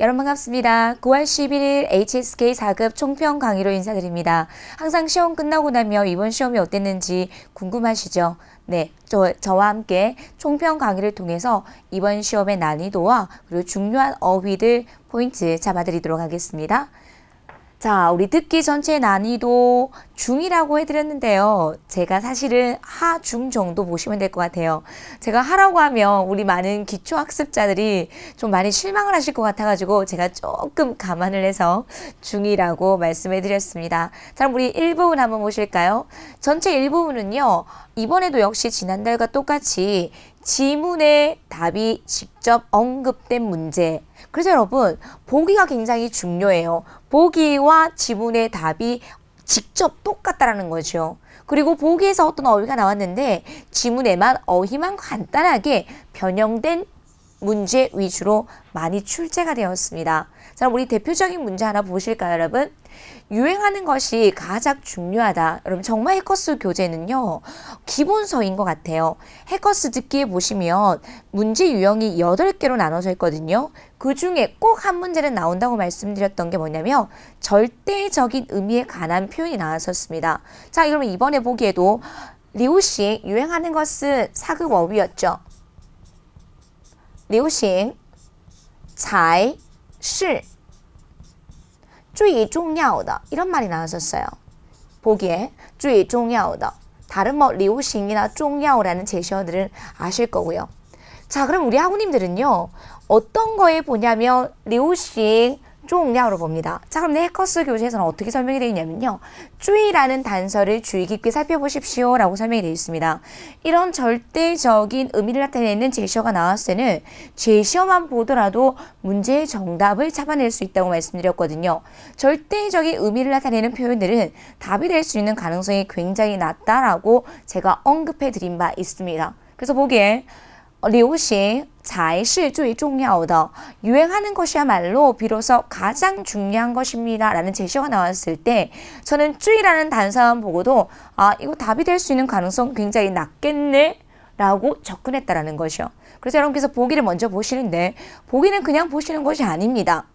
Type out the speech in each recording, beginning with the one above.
여러분 반갑습니다. 9월 11일 HSK 4급 총평 강의로 인사드립니다. 항상 시험 끝나고 나면 이번 시험이 어땠는지 궁금하시죠? 네, 저, 저와 함께 총평 강의를 통해서 이번 시험의 난이도와 그리고 중요한 어휘들 포인트 잡아드리도록 하겠습니다. 자, 우리 듣기 전체 난이도 중이라고 해드렸는데요. 제가 사실은 하, 중 정도 보시면 될 것 같아요. 제가 하라고 하면 우리 많은 기초학습자들이 좀 많이 실망을 하실 것 같아가지고 제가 조금 감안을 해서 중이라고 말씀해드렸습니다. 자, 그럼 우리 1부분 한번 보실까요? 전체 1부분은요. 이번에도 역시 지난달과 똑같이 지문의 답이 직접 언급된 문제. 그래서 여러분 보기가 굉장히 중요해요. 보기와 지문의 답이 직접 똑같다라는 거죠. 그리고 보기에서 어떤 어휘가 나왔는데 지문에만 어휘만 간단하게 변형된 문제 위주로 많이 출제가 되었습니다. 자, 우리 대표적인 문제 하나 보실까요, 여러분? 유행하는 것이 가장 중요하다. 여러분 정말 해커스 교재는요. 기본서인 것 같아요. 해커스 듣기에 보시면 문제 유형이 8개로 나눠져 있거든요. 그 중에 꼭 한 문제는 나온다고 말씀드렸던 게 뭐냐면 절대적인 의미에 관한 표현이 나왔었습니다. 자, 그러면 이번에 보기에도 리우 씨 유행하는 것은 사극 어휘였죠. 리우 씨, 잘, 실 주의 중요하다 이런 말이 나왔었어요. 보기에 주의 중요하다 다른 뭐 리우싱이나 중요라는 제시어들은 아실 거고요. 자 그럼 우리 학우님들은요 어떤 거에 보냐면 리우싱 종량으로 봅니다. 자 그럼 네커스 교재에서는 어떻게 설명이 되어 있냐면요. 주의라는 단서를 주의 깊게 살펴보십시오 라고 설명이 되어 있습니다. 이런 절대적인 의미를 나타내는 제시어가 나왔을 때는 제시어만 보더라도 문제의 정답을 잡아낼 수 있다고 말씀드렸거든요. 절대적인 의미를 나타내는 표현들은 답이 될 수 있는 가능성이 굉장히 낮다라고 제가 언급해 드린 바 있습니다. 그래서 보기에 流行 자이시 最重要的 유행하는 것이야말로 비로소 가장 중요한 것입니다. 라는 제시가 나왔을 때 저는 注이라는 단서만 보고도 아 이거 답이 될 수 있는 가능성 굉장히 낮겠네 라고 접근했다라는 것이요. 그래서 여러분께서 보기를 먼저 보시는데 보기는 그냥 보시는 것이 아닙니다.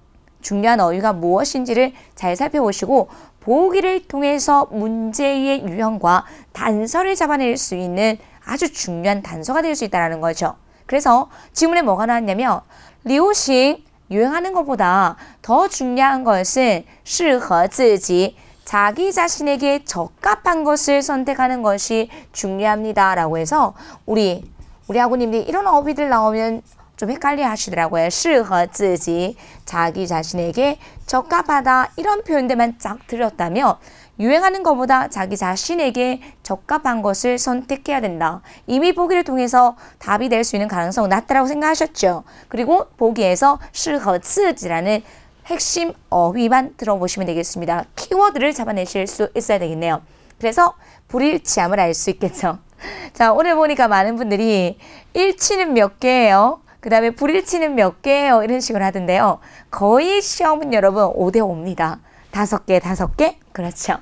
중요한 어휘가 무엇인지를 잘 살펴보시고 보기를 통해서 문제의 유형과 단서를 잡아낼 수 있는 아주 중요한 단서가 될 수 있다는 거죠. 그래서 지문에 뭐가 나왔냐면 리오싱 유행하는 것보다 더 중요한 것은 适合自己 자기 자신에게 적합한 것을 선택하는 것이 중요합니다. 라고 해서 우리 우리 학우님들이 이런 어휘들 나오면 좀 헷갈려 하시더라고요. 适合自己 자기 자신에게 적합하다 이런 표현들만 쫙 들었다면 유행하는 것보다 자기 자신에게 적합한 것을 선택해야 된다. 이미 보기를 통해서 답이 될 수 있는 가능성 낮다라고 생각하셨죠. 그리고 보기에서 适合自己라는 핵심 어휘만 들어보시면 되겠습니다. 키워드를 잡아내실 수 있어야 되겠네요. 그래서 불일치함을 알 수 있겠죠. 자, 오늘 보니까 많은 분들이 일치는 몇 개예요? 그 다음에 불일치는 몇 개예요? 이런 식으로 하던데요. 거의 시험은 여러분 5대5입니다. 다섯 개, 다섯 개? 그렇죠.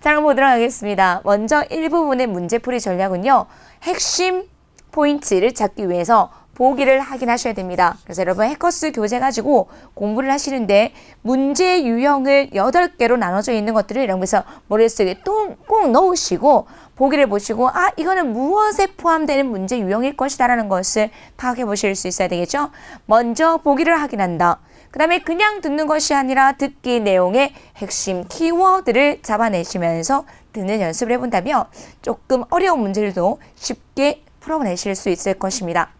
자, 그럼 보도록 하겠습니다. 먼저 1부분의 문제풀이 전략은요. 핵심 포인트를 찾기 위해서 보기를 확인하셔야 됩니다. 그래서 여러분 해커스 교재 가지고 공부를 하시는데 문제 유형을 8개로 나눠져 있는 것들을 여러분께서 머릿속에 꼭 넣으시고 보기를 보시고 아 이거는 무엇에 포함되는 문제 유형일 것이다 라는 것을 파악해 보실 수 있어야 되겠죠. 먼저 보기를 확인한다. 그 다음에 그냥 듣는 것이 아니라 듣기 내용의 핵심 키워드를 잡아내시면서 듣는 연습을 해본다면 조금 어려운 문제들도 쉽게 풀어내실 수 있을 것입니다.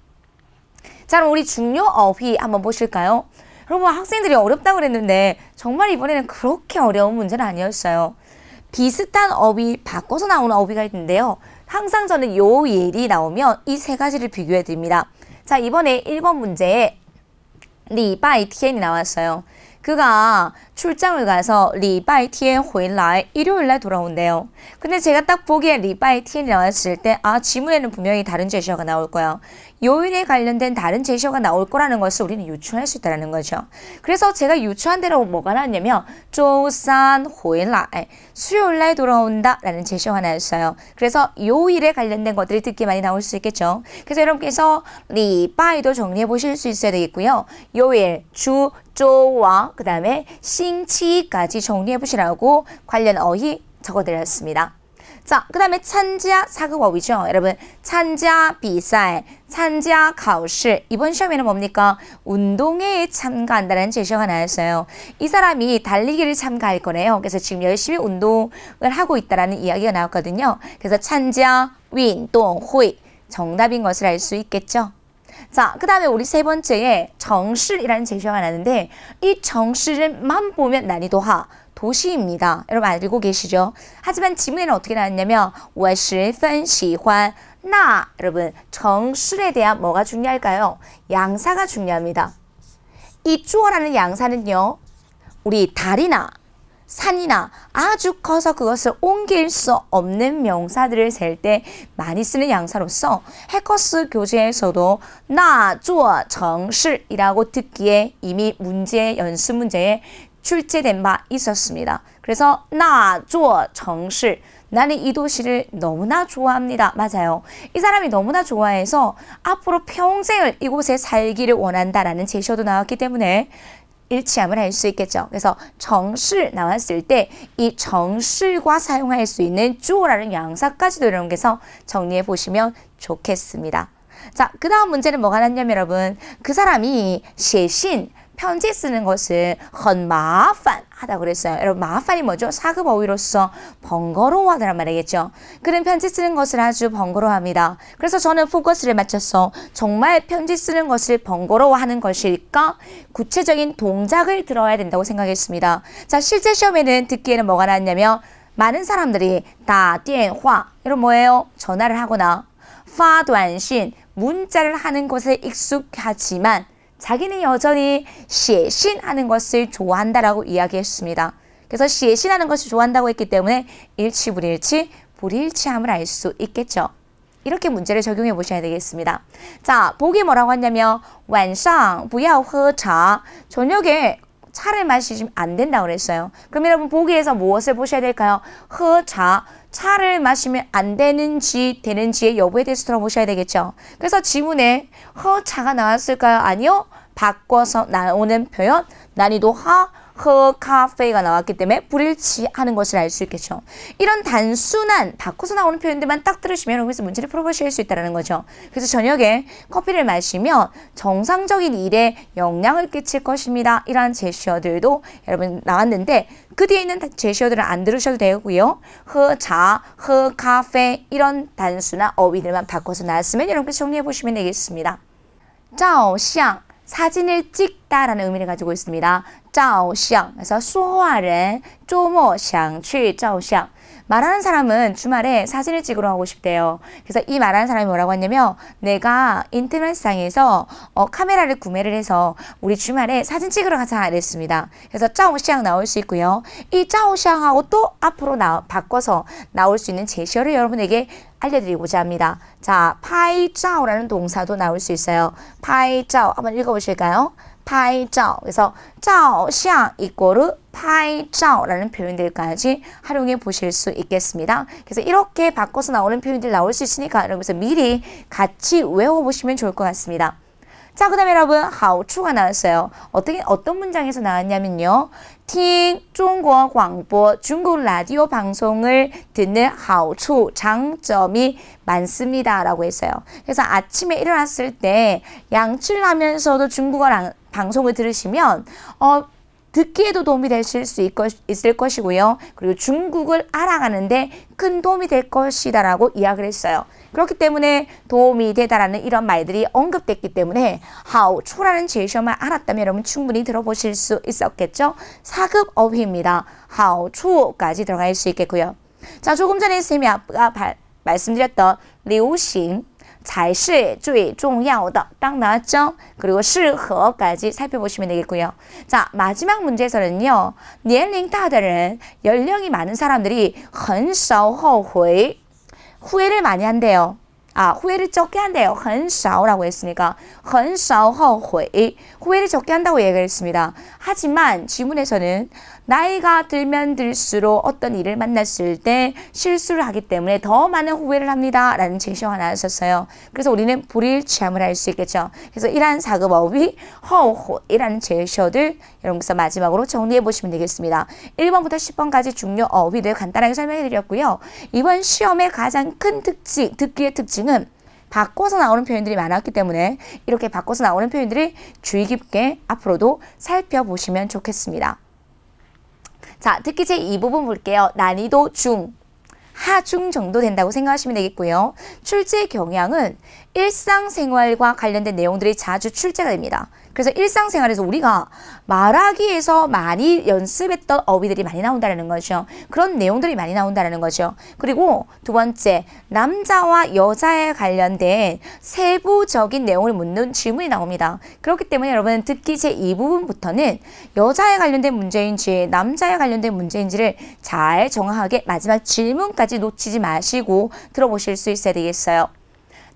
자 그럼 우리 중요 어휘 한번 보실까요? 여러분 학생들이 어렵다고 그랬는데 정말 이번에는 그렇게 어려운 문제는 아니었어요. 비슷한 어휘 바꿔서 나오는 어휘가 있는데요. 항상 저는 요 예리 나오면 이 세 가지를 비교해 드립니다. 자 이번에 1번 문제에 리바이티엔이 나왔어요. 그가 출장을 가서 리바이티엔 일요일날 돌아온대요. 근데 제가 딱 보기에 리바이 나왔을 때아 지문에는 분명히 다른 제시어가 나올 거예 요일에 관련된 다른 제시어가 나올 거라는 것을 우리는 유추할 수 있다는 거죠. 그래서 제가 유추한 대로 뭐가 나왔냐면 조산 호일라 수요일날 돌아온다 라는 제시어 가나왔어요 그래서 요일에 관련된 것들이 듣기 많이 나올 수 있겠죠. 그래서 여러분께서 리바이도 정리해 보실 수 있어야 되겠고요. 요일, 주, 조와그 다음에 싱치까지 정리해 보시라고 관련 어휘 적어드렸습니다. 자, 그 다음에 찬지야 사극어이죠 여러분, 찬지야 비쌀, 찬지야 가오시. 이번 시험에는 뭡니까? 운동에 참가한다는 제시어가 나왔어요. 이 사람이 달리기를 참가할 거네요. 그래서 지금 열심히 운동을 하고 있다는 이야기가 나왔거든요. 그래서 찬지야 윈동회. 정답인 것을 알 수 있겠죠. 자, 그 다음에 우리 세 번째에 정실이라는 제시어가 나는데 왔이 정실은 만 보면 난이도하, 도시입니다. 여러분 알고 계시죠? 하지만 지문에는 어떻게 나왔냐면 我十分喜欢나 여러분 정술에 대한 뭐가 중요할까요? 양사가 중요합니다. 이주어라는 양사는요. 우리 달이나 산이나 아주 커서 그것을 옮길 수 없는 명사들을 셀 때 많이 쓰는 양사로서 해커스 교재에서도 나주어 정실이라고 듣기에 이미 문제 연습 문제에 출제된 바 있었습니다. 그래서 나조 정시 나는 이 도시를 너무나 좋아합니다. 맞아요. 이 사람이 너무나 좋아해서 앞으로 평생을 이곳에 살기를 원한다라는 제시어도 나왔기 때문에 일치함을 할 수 있겠죠. 그래서 정실 나왔을 때 이 정실과 사용할 수 있는 주어라는 양사까지도 이용게서 정리해 보시면 좋겠습니다. 자, 그 다음 문제는 뭐가 났냐면 여러분, 그 사람이 시신, 편지 쓰는 것은 헌마판 하다 그랬어요. 여러분 마판이 뭐죠? 사급 어휘로서 번거로워하다란 말이겠죠. 그는 편지 쓰는 것을 아주 번거로워합니다. 그래서 저는 포커스를 맞춰서 정말 편지 쓰는 것을 번거로워하는 것일까? 구체적인 동작을 들어야 된다고 생각했습니다. 자 실제 시험에는 듣기에는 뭐가 나왔냐면 많은 사람들이 다电화 이런 뭐예요? 전화를 하거나 发短信 문자를 하는 것에 익숙하지만 자기는 여전히 시신하는 것을 좋아한다라고 이야기했습니다. 그래서 시신하는 것을 좋아한다고 했기 때문에 일치 불일치 불일치함을 알 수 있겠죠. 이렇게 문제를 적용해 보셔야 되겠습니다. 자, 보기 뭐라고 하냐면 완상 부야喝차 저녁에 차를 마시면 안 된다고 그랬어요. 그럼 여러분 보기에서 무엇을 보셔야 될까요? 허차 차를 마시면 안 되는지 되는지의 여부에 대해서 들어보셔야 되겠죠. 그래서 지문에 허 차가 나왔을까요? 아니요. 바꿔서 나오는 표현 난이도 하 허카페가 나왔기 때문에 불일치하는 것을 알 수 있겠죠. 이런 단순한 바꿔서 나오는 표현들만 딱 들으시면 여기서 문제를 풀어보실 수 있다는 거죠. 그래서 저녁에 커피를 마시면 정상적인 일에 영향을 끼칠 것입니다. 이러한 제시어들도 여러분 나왔는데 그 뒤에 있는 제시어들을안 들으셔도 되고요. 허자, 허카페 이런 단순한 어휘들만 바꿔서 나왔으면 여러분께서 정리해 보시면 되겠습니다. 자오샹 사진을 찍다라는 의미를 가지고 있습니다. 照相. 그래서 说话人周末想去照相. 말하는 사람은 주말에 사진을 찍으러 가고 싶대요. 그래서 이 말하는 사람이 뭐라고 했냐면 내가 인터넷상에서 어, 카메라를 구매를 해서 우리 주말에 사진 찍으러 가자 이랬습니다. 그래서 짜오샹 나올 수 있고요. 이 짜오샹하고 또 앞으로 나, 바꿔서 나올 수 있는 제시어를 여러분에게 알려드리고자 합니다. 자, 파이짜오라는 동사도 나올 수 있어요. 파이짜오 한번 읽어보실까요? 파이짜오 그래서 짜오샹 이꼬르 파이짜오라는 표현들까지 활용해 보실 수 있겠습니다. 그래서 이렇게 바꿔서 나오는 표현들 나올 수 있으니까 여러분 미리 같이 외워보시면 좋을 것 같습니다. 자, 그 다음에 여러분, 하우추가 나왔어요. 어떻게, 어떤 문장에서 나왔냐면요. 听中国 광보, 중국 라디오 방송을 듣는 하우추, 장점이 많습니다. 라고 했어요. 그래서 아침에 일어났을 때 양치를 하면서도 중국어 랑, 방송을 들으시면, 어, 듣기에도 도움이 되실 수 있, 을 것이고요. 그리고 중국을 알아가는데 큰 도움이 될 것이다라고 이야기를 했어요. 그렇기 때문에 도움이 되다라는 이런 말들이 언급됐기 때문에 h o 초라는 제시어만 알았다면 여러분 충분히 들어보실 수 있었겠죠. 사급 어휘입니다. h o 초까지 들어갈 수 있겠고요. 자 조금 전에 쌤이 아까 말씀드렸던 리우싱 才是最重要的.当 나왔죠? 그리고 适合까지 살펴보시면 되겠고요. 자, 마지막 문제에서는요. 年龄大的人, 연령이 많은 사람들이 很少后悔, 후회를 많이 한대요. 아, 후회를 적게 한대요. 很少라고 했으니까 很少后悔, 후회를 적게 한다고 얘기를 했습니다. 하지만 지문에서는 나이가 들면 들수록 어떤 일을 만났을 때 실수를 하기 때문에 더 많은 후회를 합니다. 라는 제시어 하나 었어요 그래서 우리는 불일치함을 할 수 있겠죠. 그래서 이러한 사급어휘, 허호이라는 제시어들 여러분께서 마지막으로 정리해 보시면 되겠습니다. 1번부터 10번까지 중요 어휘를 간단하게 설명해 드렸고요. 이번 시험의 가장 큰 특징, 듣기의 특징은 바꿔서 나오는 표현들이 많았기 때문에 이렇게 바꿔서 나오는 표현들이 주의 깊게 앞으로도 살펴보시면 좋겠습니다. 자, 특히 제이 부분 볼게요. 난이도 중, 하중 정도 된다고 생각하시면 되겠고요. 출제 경향은 일상생활과 관련된 내용들이 자주 출제가 됩니다. 그래서 일상생활에서 우리가 말하기에서 많이 연습했던 어휘들이 많이 나온다는 거죠. 그런 내용들이 많이 나온다는 거죠. 그리고 두 번째, 남자와 여자에 관련된 세부적인 내용을 묻는 질문이 나옵니다. 그렇기 때문에 여러분 듣기 제 이부분부터는 여자에 관련된 문제인지 남자에 관련된 문제인지를 잘 정확하게 마지막 질문까지 놓치지 마시고 들어보실 수 있어야 되겠어요.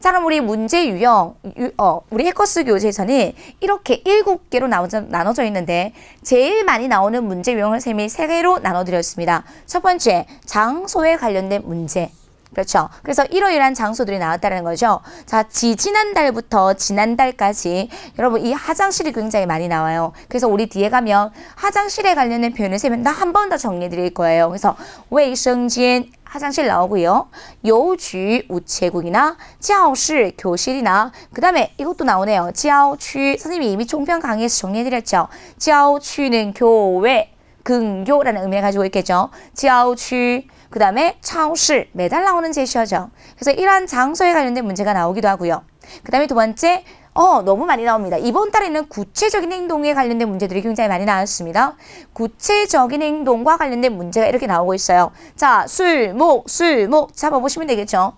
사람 우리 문제 유형, 유, 어, 우리 해커스 교재에서는 이렇게 일곱 개로 나눠져 있는데 제일 많이 나오는 문제 유형을 쌤이 세 개로 나눠드렸습니다. 첫 번째, 장소에 관련된 문제. 그렇죠. 그래서 이러이러한 장소들이 나왔다는 거죠. 자, 지지난달부터 지난달까지 여러분 이 화장실이 굉장히 많이 나와요. 그래서 우리 뒤에 가면 화장실에 관련된 표현을 세면 나한번 더 정리해 드릴 거예요. 그래서 卫生진 화장실 나오고요. 요주 우체국이나 지하실 교실이나 그 다음에 이것도 나오네요. 지하주 선생님이 이미 총평 강의에서 정리해드렸죠. 지하주는 교회 근교라는 의미를 가지고 있겠죠. 지하주 그 다음에 차우실 매달 나오는 제시어죠. 그래서 이러한 장소에 관련된 문제가 나오기도 하고요. 그 다음에 두 번째 어, 너무 많이 나옵니다. 이번 달에는 구체적인 행동에 관련된 문제들이 굉장히 많이 나왔습니다. 구체적인 행동과 관련된 문제가 이렇게 나오고 있어요. 자, 술, 목, 술, 목 잡아보시면 되겠죠.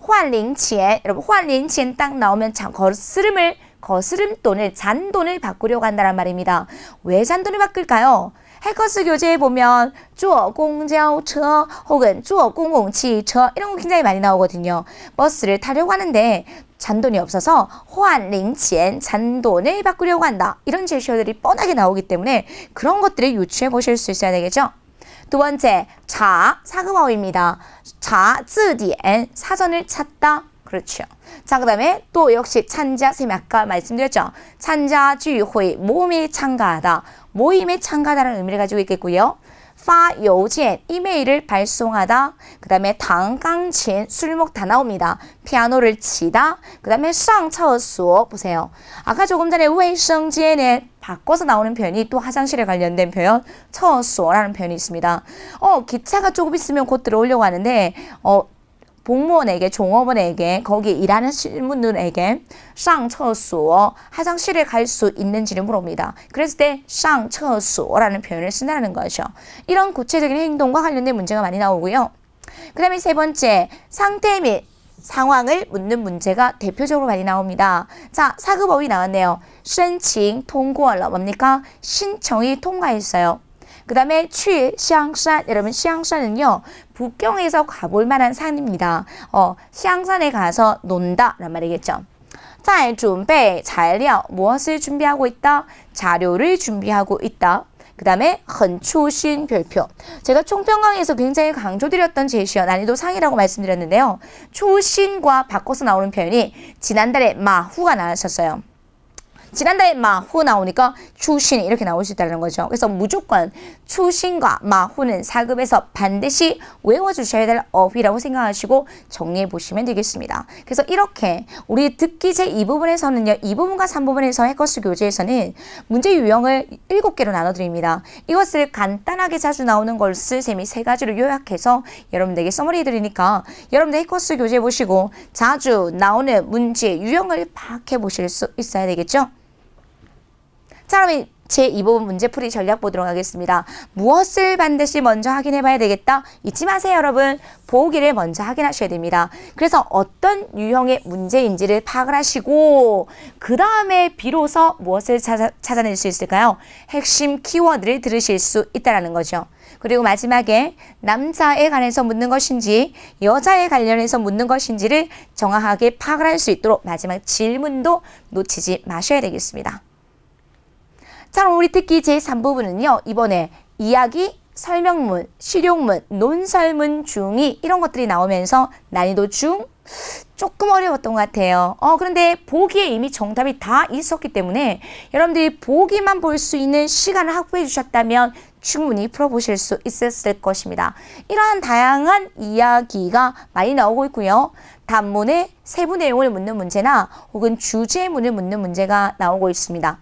환링치엔, 여러분 환링치엔 딱 나오면 참 거스름을 거스름 돈을 잔돈을 바꾸려고 한다는 말입니다. 왜 잔돈을 바꿀까요? 해커스 교재에 보면 쪼 공자우처 혹은 쪼 공공치처 이런 거 굉장히 많이 나오거든요. 버스를 타려고 하는데 잔돈이 없어서 호환링치엔 잔돈을 바꾸려고 한다. 이런 제시어들이 뻔하게 나오기 때문에 그런 것들을 유추해 보실 수 있어야 되겠죠. 두 번째, 자, 사금어입니다. 자, 쯔디엔, 사전을 찾다. 그렇죠. 자, 그 다음에 또 역시 찬자 쌤이 아까 말씀드렸죠. 찬자 주의 모임에 참가하다. 모임에 참가하다는 의미를 가지고 있겠고요. 파요젠 이메일을 발송하다. 그 다음에 당강친 술목 다 나옵니다. 피아노를 치다. 그 다음에 쌍차수어 보세요. 아까 조금 전에 웨이성지에 바꿔서 나오는 표현이 또 화장실에 관련된 표현 처수어라는 어, 표현이 있습니다. 어 기차가 조금 있으면 곧 들어오려고 하는데 어 공무원에게, 종업원에게, 거기 일하는 신문들에게 쌍厕소, 화장실에 갈 수 있는지를 물어봅니다. 그랬을 때 쌍厕소라는 표현을 쓴다는 거죠. 이런 구체적인 행동과 관련된 문제가 많이 나오고요. 그 다음에 세 번째, 상태 및 상황을 묻는 문제가 대표적으로 많이 나옵니다. 자, 사급업이 나왔네요. 신칭 통과라 뭡니까? 신청이 통과했어요. 그 다음에 취, 시앙산. 여러분, 시앙산은요, 북경에서 가볼 만한 산입니다. 어, 시앙산에 가서 논다. 란 말이겠죠. 자잘 준비, 자료, 무엇을 준비하고 있다? 자료를 준비하고 있다. 그 다음에 헌추신 별표. 제가 총평강에서 굉장히 강조드렸던 제시어 난이도 상이라고 말씀드렸는데요. 초신과 바꿔서 나오는 표현이 지난달에 마후가 나왔었어요. 지난달에 마후 나오니까 추신 이렇게 나올 수 있다는 거죠. 그래서 무조건 추신과 마후는 사급에서 반드시 외워주셔야 될 어휘라고 생각하시고 정리해 보시면 되겠습니다. 그래서 이렇게 우리 듣기 제 이부분에서는요이 부분과 삼부분에서 해커스 교재에서는 문제 유형을 일곱 개로 나눠드립니다. 이것을 간단하게 자주 나오는 것을 셈이 세 가지로 요약해서 여러분들에게 써머리해드리니까 여러분들 해커스 교재 보시고 자주 나오는 문제 유형을 파악해 보실 수 있어야 되겠죠. 자, 그럼 제2분 문제풀이 전략 보도록 하겠습니다. 무엇을 반드시 먼저 확인해 봐야 되겠다? 잊지 마세요, 여러분. 보기를 먼저 확인하셔야 됩니다. 그래서 어떤 유형의 문제인지를 파악을 하시고 그 다음에 비로소 무엇을 찾아, 찾아낼 수 있을까요? 핵심 키워드를 들으실 수 있다는 거죠. 그리고 마지막에 남자에 관해서 묻는 것인지 여자에 관련해서 묻는 것인지를 정확하게 파악을 할 수 있도록 마지막 질문도 놓치지 마셔야 되겠습니다. 자, 그럼 우리 듣기 제3부분은요. 이번에 이야기, 설명문, 실용문, 논설문 중이 이런 것들이 나오면서 난이도 중 조금 어려웠던 것 같아요. 어, 그런데 보기에 이미 정답이 다 있었기 때문에 여러분들이 보기만 볼 수 있는 시간을 확보해 주셨다면 충분히 풀어보실 수 있었을 것입니다. 이러한 다양한 이야기가 많이 나오고 있고요. 단문의 세부 내용을 묻는 문제나 혹은 주제문을 묻는 문제가 나오고 있습니다.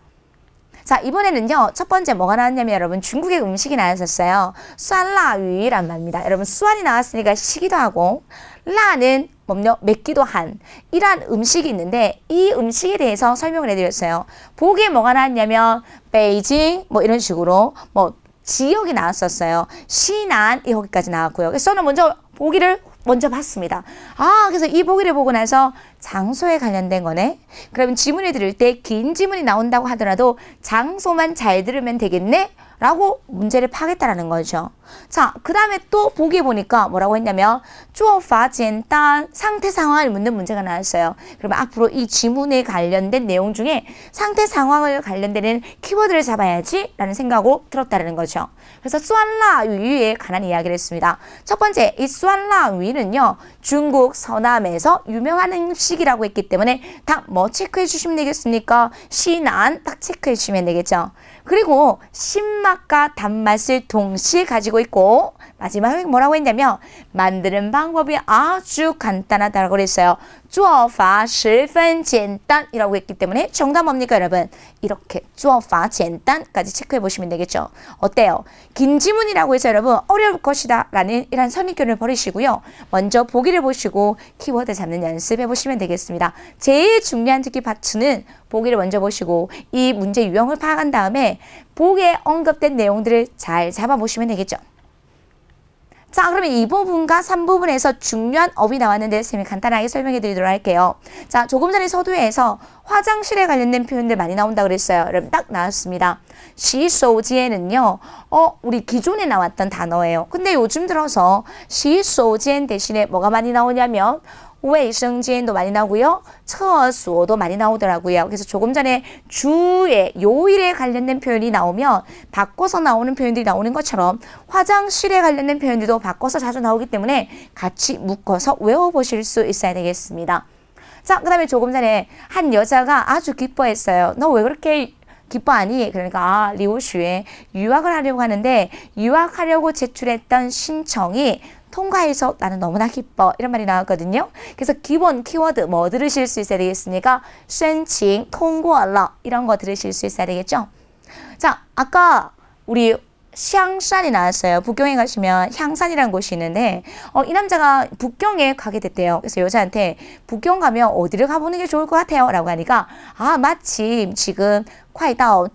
자, 이번에는요. 첫 번째 뭐가 나왔냐면 여러분 중국의 음식이 나왔었어요. 쌀라위란 말입니다. 여러분 수완이 나왔으니까 시기도 하고 라는 뭐냐 맵기도 한 이러한 음식이 있는데 이 음식에 대해서 설명을 해드렸어요. 보기에 뭐가 나왔냐면 베이징 뭐 이런 식으로 뭐 지역이 나왔었어요. 시난 여기까지 나왔고요. 그래서 저는 먼저 보기를 먼저 봤습니다. 아, 그래서 이 보기를 보고 나서 장소에 관련된 거네. 그러면 지문을 들을 때 긴 지문이 나온다고 하더라도 장소만 잘 들으면 되겠네. 라고 문제를 파겠다라는 거죠. 자, 그 다음에 또보기 보니까 뭐라고 했냐면 做法젠单 상태 상황을 묻는 문제가 나왔어요. 그러면 앞으로 이 지문에 관련된 내용 중에 상태 상황을 관련되는 키워드를 잡아야지 라는 생각을 들었다는 거죠. 그래서 수완라 위에 관한 이야기를 했습니다. 첫 번째, 이 수완라 위는요. 중국 서남에서 유명한 음식이라고 했기 때문에 다 뭐 체크해 주시면 되겠습니까? 시난 딱 체크해 주시면 되겠죠. 그리고 신맛과 단맛을 동시에 가지고 있고 마지막에 뭐라고 했냐면 만드는 방법이 아주 간단하다고 그랬어요. 주어파 十分简단이라고 했기 때문에 정답 뭡니까 여러분? 이렇게 주어파 젠단까지 체크해 보시면 되겠죠. 어때요? 긴 지문이라고 해서 여러분 어려울 것이다 라는 이런 선입견을 버리시고요. 먼저 보기를 보시고 키워드 잡는 연습해 보시면 되겠습니다. 제일 중요한 특히 파츠는 보기를 먼저 보시고 이 문제 유형을 파악한 다음에 보기에 언급된 내용들을 잘 잡아보시면 되겠죠. 자 그러면 이부분과삼부분에서 중요한 업이 나왔는데 쌤이 간단하게 설명해 드리도록 할게요. 자 조금 전에 서두에서 화장실에 관련된 표현들 많이 나온다 그랬어요. 여러분 딱 나왔습니다. 시소지에는요어 우리 기존에 나왔던 단어예요. 근데 요즘 들어서 시소지엔 대신에 뭐가 많이 나오냐면 웨이성지엔도 많이 나오고요. 처소도 많이 나오더라고요. 그래서 조금 전에 주의 요일에 관련된 표현이 나오면 바꿔서 나오는 표현들이 나오는 것처럼 화장실에 관련된 표현들도 바꿔서 자주 나오기 때문에 같이 묶어서 외워보실 수 있어야 되겠습니다. 자, 그 다음에 조금 전에 한 여자가 아주 기뻐했어요. 너 왜 그렇게 기뻐하니? 그러니까 아, 리우슈에 유학을 하려고 하는데 유학하려고 제출했던 신청이 통과해서 나는 너무나 기뻐 이런 말이 나왔거든요. 그래서 기본 키워드 뭐 들으실 수 있어야 되겠습니까? 申请 통과了 이런 거 들으실 수 있어야 되겠죠. 자 아까 우리 향산이 나왔어요. 북경에 가시면 향산이라는 곳이 있는데 어, 이 남자가 북경에 가게 됐대요. 그래서 여자한테 북경 가면 어디를 가보는 게 좋을 것 같아요? 라고 하니까 아 마침 지금 快到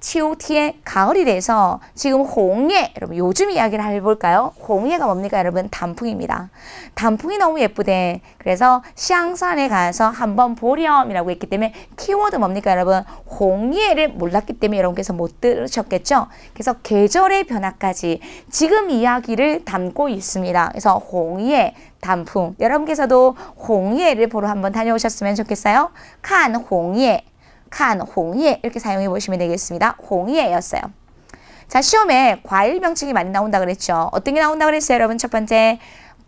치오티의 가을이 돼서 지금 홍예 여러분 요즘 이야기를 해볼까요? 홍예가 뭡니까 여러분 단풍입니다. 단풍이 너무 예쁘대. 그래서 시앙산에 가서 한번 보렴이라고 했기 때문에 키워드 뭡니까 여러분 홍예를 몰랐기 때문에 여러분께서 못 들으셨겠죠? 그래서 계절의 변화까지 지금 이야기를 담고 있습니다. 그래서 홍예 단풍 여러분께서도 홍예를 보러 한번 다녀오셨으면 좋겠어요. 칸 홍예 칸, 홍예 이렇게 사용해 보시면 되겠습니다. 홍예였어요. 자, 시험에 과일 명칭이 많이 나온다 그랬죠. 어떤 게 나온다 그랬어요, 여러분? 첫 번째,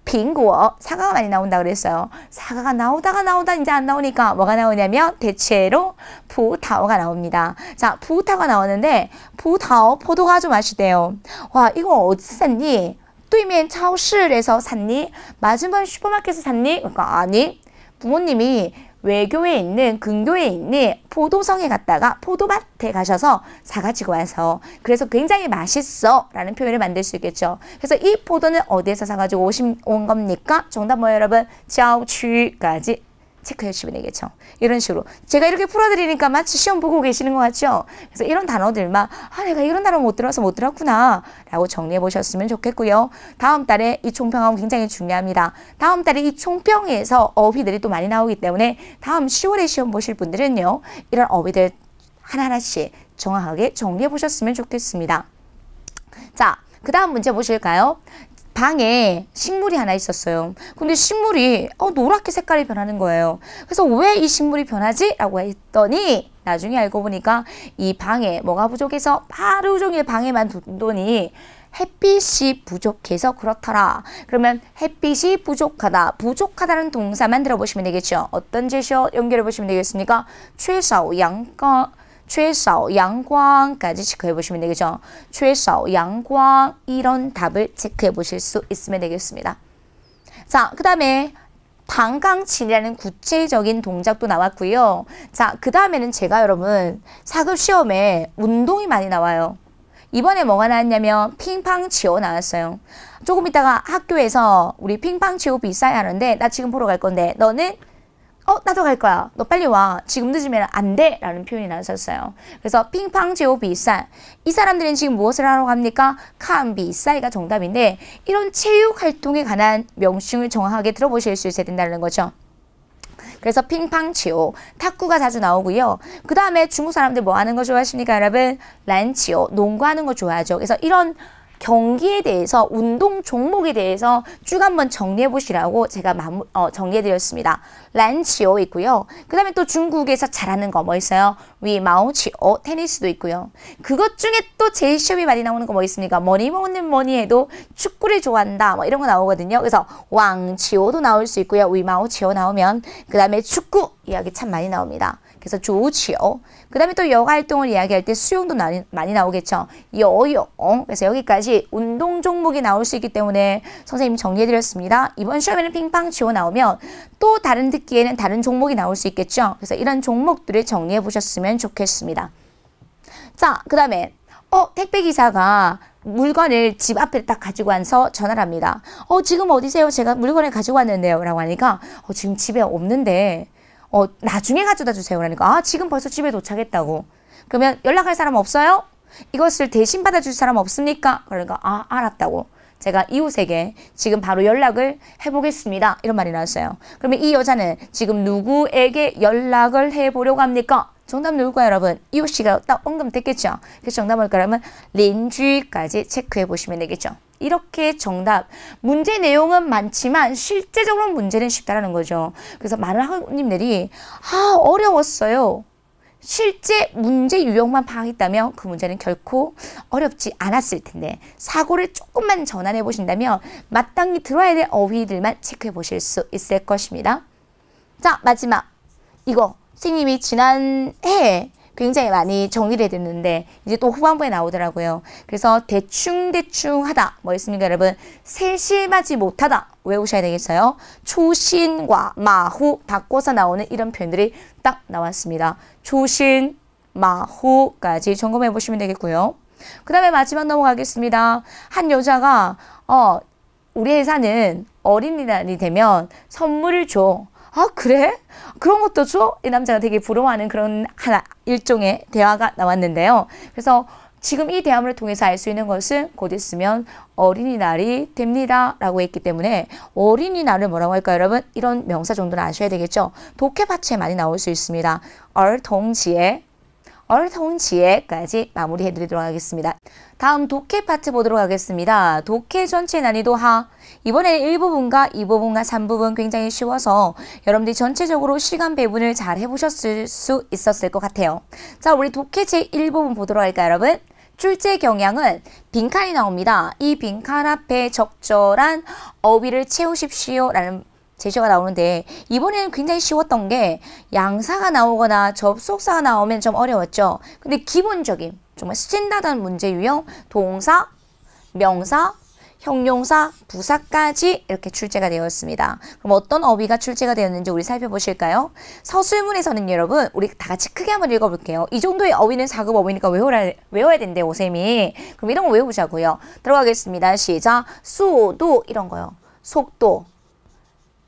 빙고어, 사과가 많이 나온다 그랬어요. 사과가 나오다가 나오다 이제 안 나오니까 뭐가 나오냐면 대체로 부타오가 나옵니다. 자, 부타오가 나오는데 부타오 포도가 아주 맛시대요 와, 이거 어디서 샀니? 뚜이면 차오실에서 샀니? 마지막 슈퍼마켓에서 샀니? 그러니까 아니, 부모님이 외교에 있는 근교에 있는 포도성에 갔다가 포도밭에 가셔서 사가지고 와서 그래서 굉장히 맛있어 라는 표현을 만들 수 있겠죠. 그래서 이 포도는 어디에서 사가지고 오신, 온 겁니까? 정답 뭐예요 여러분? 짜오취까지 체크해주시면 되겠죠. 이런 식으로. 제가 이렇게 풀어드리니까 마치 시험 보고 계시는 것 같죠? 그래서 이런 단어들만, 아, 내가 이런 단어 못 들어서 못 들었구나. 라고 정리해 보셨으면 좋겠고요. 다음 달에 이 총평하고 굉장히 중요합니다. 다음 달에 이 총평에서 어휘들이 또 많이 나오기 때문에 다음 10월에 시험 보실 분들은요. 이런 어휘들 하나하나씩 정확하게 정리해 보셨으면 좋겠습니다. 자, 그 다음 문제 보실까요? 방에 식물이 하나 있었어요. 근데 식물이 어, 노랗게 색깔이 변하는 거예요. 그래서 왜 이 식물이 변하지? 라고 했더니 나중에 알고 보니까 이 방에 뭐가 부족해서 하루 종일 방에만 둔더니 햇빛이 부족해서 그렇더라. 그러면 햇빛이 부족하다. 부족하다는 동사만 들어보시면 되겠죠. 어떤 제시어 연결해 보시면 되겠습니까? 최소 양가 최소양광까지 체크해 보시면 되겠죠. 최少阳光 이런 답을 체크해 보실 수 있으면 되겠습니다. 자, 그 다음에 방강치라는 구체적인 동작도 나왔고요. 자, 그 다음에는 제가 여러분 사급 시험에 운동이 많이 나와요. 이번에 뭐가 나왔냐면 핑팡 치오 나왔어요. 조금 있다가 학교에서 우리 핑팡 치오 비싸야 하는데 나 지금 보러 갈 건데 너는 어 나도 갈 거야 너 빨리 와 지금 늦으면 안돼 라는 표현이 나왔었어요 그래서 핑팡 제오 비싼 이 사람들은 지금 무엇을 하러 갑니까 칸비싸이가 정답인데 이런 체육 활동에 관한 명칭을 정확하게 들어보실 수 있어야 된다는 거죠 그래서 핑팡 치오 탁구가 자주 나오고요. 그 다음에 중국 사람들 뭐 하는 거 좋아하십니까 여러분? 란치오 농구하는 거 좋아하죠. 그래서 이런 경기에 대해서 운동 종목에 대해서 쭉 한번 정리해 보시라고 제가 마무, 어, 정리해 드렸습니다. 란치오 있고요. 그 다음에 또 중국에서 잘하는 거 뭐 있어요? 위마오치오 테니스도 있고요. 그것 중에 또 제일 시험이 많이 나오는 거 뭐 있습니까? 머니머니머니 해도 축구를 좋아한다 뭐 이런 거 나오거든요. 그래서 왕치오도 나올 수 있고요. 위마오치오 나오면 그 다음에 축구 이야기 참 많이 나옵니다. 그래서 조치요. 그 다음에 또 여가 활동을 이야기할 때 수영도 많이, 많이 나오겠죠. 여용. 그래서 여기까지 운동 종목이 나올 수 있기 때문에 선생님이 정리해드렸습니다. 이번 시험에는 핑팡 지호 나오면 또 다른 듣기에는 다른 종목이 나올 수 있겠죠. 그래서 이런 종목들을 정리해보셨으면 좋겠습니다. 자, 그 다음에 어 택배기사가 물건을 집 앞에 딱 가지고 와서 전화를 합니다. 어, 지금 어디세요? 제가 물건을 가지고 왔는데요. 라고 하니까, 어, 지금 집에 없는데, 어, 나중에 가져다 주세요. 그러니까, 아, 지금 벌써 집에 도착했다고. 그러면 연락할 사람 없어요? 이것을 대신 받아줄 사람 없습니까? 그러니까, 아, 알았다고. 제가 이웃에게 지금 바로 연락을 해보겠습니다. 이런 말이 나왔어요. 그러면 이 여자는 지금 누구에게 연락을 해보려고 합니까? 정답 누굴까요, 여러분? 이웃씨가 딱 언급됐겠죠? 그 정답을 그러면 린쥐까지 체크해 보시면 되겠죠. 이렇게 정답. 문제 내용은 많지만 실제적으로 문제는 쉽다라는 거죠. 그래서 많은 학우님들이 아 어려웠어요. 실제 문제 유형만 파악했다면 그 문제는 결코 어렵지 않았을 텐데 사고를 조금만 전환해 보신다면 마땅히 들어야 될 어휘들만 체크해 보실 수 있을 것입니다. 자 마지막 이거 선생님이 지난해 굉장히 많이 정리를 해드렸는데 이제 또 후반부에 나오더라고요. 그래서 대충대충 하다 뭐 있습니까 여러분? 세심하지 못하다 외우셔야 되겠어요. 초신과 마후 바꿔서 나오는 이런 표현들이 딱 나왔습니다. 초신, 마후까지 점검해 보시면 되겠고요. 그 다음에 마지막 넘어가겠습니다. 한 여자가 어 우리 회사는 어린이날이 되면 선물을 줘. 아 그래? 그런 것도 줘? 이 남자가 되게 부러워하는 그런 하나 일종의 대화가 나왔는데요. 그래서 지금 이 대화문을 통해서 알 수 있는 것은 곧 있으면 어린이날이 됩니다. 라고 했기 때문에 어린이날을 뭐라고 할까요, 여러분? 이런 명사 정도는 아셔야 되겠죠? 독해밭에 많이 나올 수 있습니다. 얼통지에 얼통지에까지 마무리해드리도록 하겠습니다. 다음 독해 파트 보도록 하겠습니다. 독해 전체 난이도 하 이번에 1부분과 2부분과 3부분 굉장히 쉬워서 여러분들이 전체적으로 시간 배분을 잘 해보셨을 수 있었을 것 같아요. 자, 우리 독해 제1부분 보도록 할까요, 여러분? 출제 경향은 빈칸이 나옵니다. 이 빈칸 앞에 적절한 어휘를 채우십시오 라는 제시가 나오는데 이번에는 굉장히 쉬웠던 게 양사가 나오거나 접속사가 나오면 좀 어려웠죠. 근데 기본적인 정말 스탠다단 문제 유형 동사, 명사, 형용사, 부사까지 이렇게 출제가 되었습니다. 그럼 어떤 어휘가 출제가 되었는지 우리 살펴보실까요? 서술문에서는 여러분 우리 다 같이 크게 한번 읽어볼게요. 이 정도의 어휘는 4급 어휘니까 외워라, 외워야 된대 요 오셈이. 그럼 이런 거 외우자고요. 들어가겠습니다. 시작. 수도 이런 거요. 속도,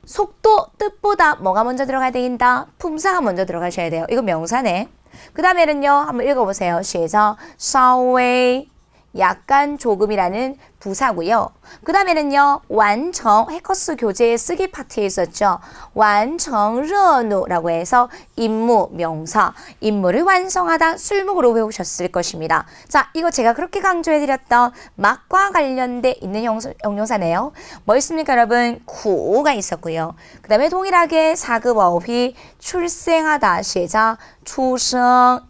속도 뜻보다 뭐가 먼저 들어가야 된다? 품사가 먼저 들어가셔야 돼요. 이거 명사네. 그 다음에는요. 한번 읽어보세요. 시작. 稍微 약간 조금이라는 부사고요. 그 다음에는요. 완청 해커스 교재에 쓰기 파트에 있었죠. 완청 러노라고 해서 임무, 명사, 임무를 완성하다 술목으로 배우셨을 것입니다. 자, 이거 제가 그렇게 강조해드렸던 막과 관련돼 있는 형용사, 네요뭐 있습니까 여러분? 구가 있었고요. 그 다음에 동일하게 사급 어휘 출생하다 시작 출생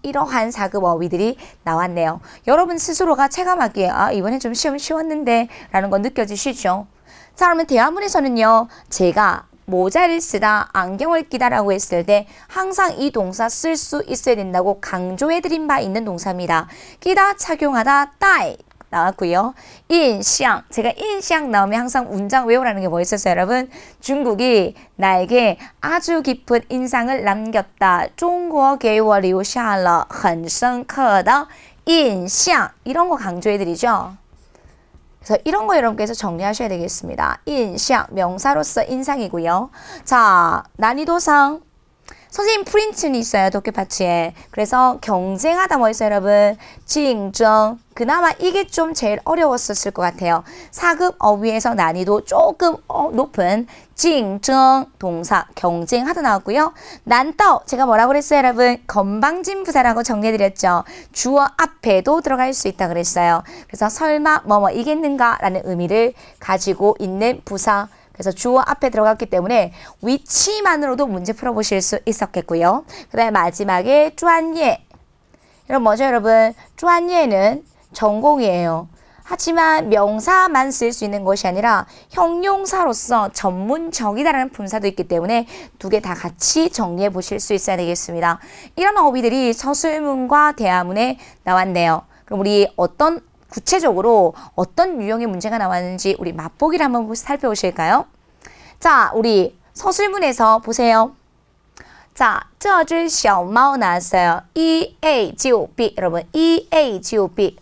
이러한 사급 어휘들이 나왔네요. 여러분 스스로가 체감 상담하기아 이번에 좀 시험 쉬웠는데 라는 건 느껴지시죠? 자 그러면 대화문에서는요 제가 모자를 쓰다 안경을 끼다 라고 했을 때 항상 이 동사 쓸 수 있어야 된다고 강조해드린 바 있는 동사입니다. 끼다 착용하다 따이 나왔고요. 인샹 제가 인샹 나오면 항상 문장 외우라는 게 뭐 있었어요 여러분? 중국이 나에게 아주 깊은 인상을 남겼다. 중국계월리우了很深刻的 인상 이런 거 강조해드리죠. 그래서 이런 거 여러분께서 정리하셔야 되겠습니다. 인상 명사로서 인상이고요. 자 난이도상 선생님 프린트는 있어요. 도쿄파츠에. 그래서 경쟁하다 뭐 있어요 여러분. 징정. 그나마 이게 좀 제일 어려웠었을 것 같아요. 4급 어휘에서 난이도 조금 어, 높은 징정 동사 경쟁하다 나왔고요. 난떠 제가 뭐라고 그랬어요 여러분? 건방진 부사라고 정리해드렸죠. 주어 앞에도 들어갈 수 있다 그랬어요. 그래서 설마 뭐뭐 이겠는가 라는 의미를 가지고 있는 부사 그래서 주어 앞에 들어갔기 때문에 위치만으로도 문제 풀어보실 수 있었겠고요. 그 다음에 마지막에 쭈안예 이런 뭐죠 여러분? 쭈안예는 전공이에요. 하지만 명사만 쓸 수 있는 것이 아니라 형용사로서 전문적이다라는 분사도 있기 때문에 두 개 다 같이 정리해 보실 수 있어야 되겠습니다. 이런 어휘들이 서술문과 대화문에 나왔네요. 그럼 우리 어떤 구체적으로 어떤 유형의 문제가 나왔는지 우리 맛보기를 한번 살펴보실까요? 자, 우리 서술문에서 보세요. 자, 这只小猫 나왔어요. E A 9 B 여러분, E A 9 B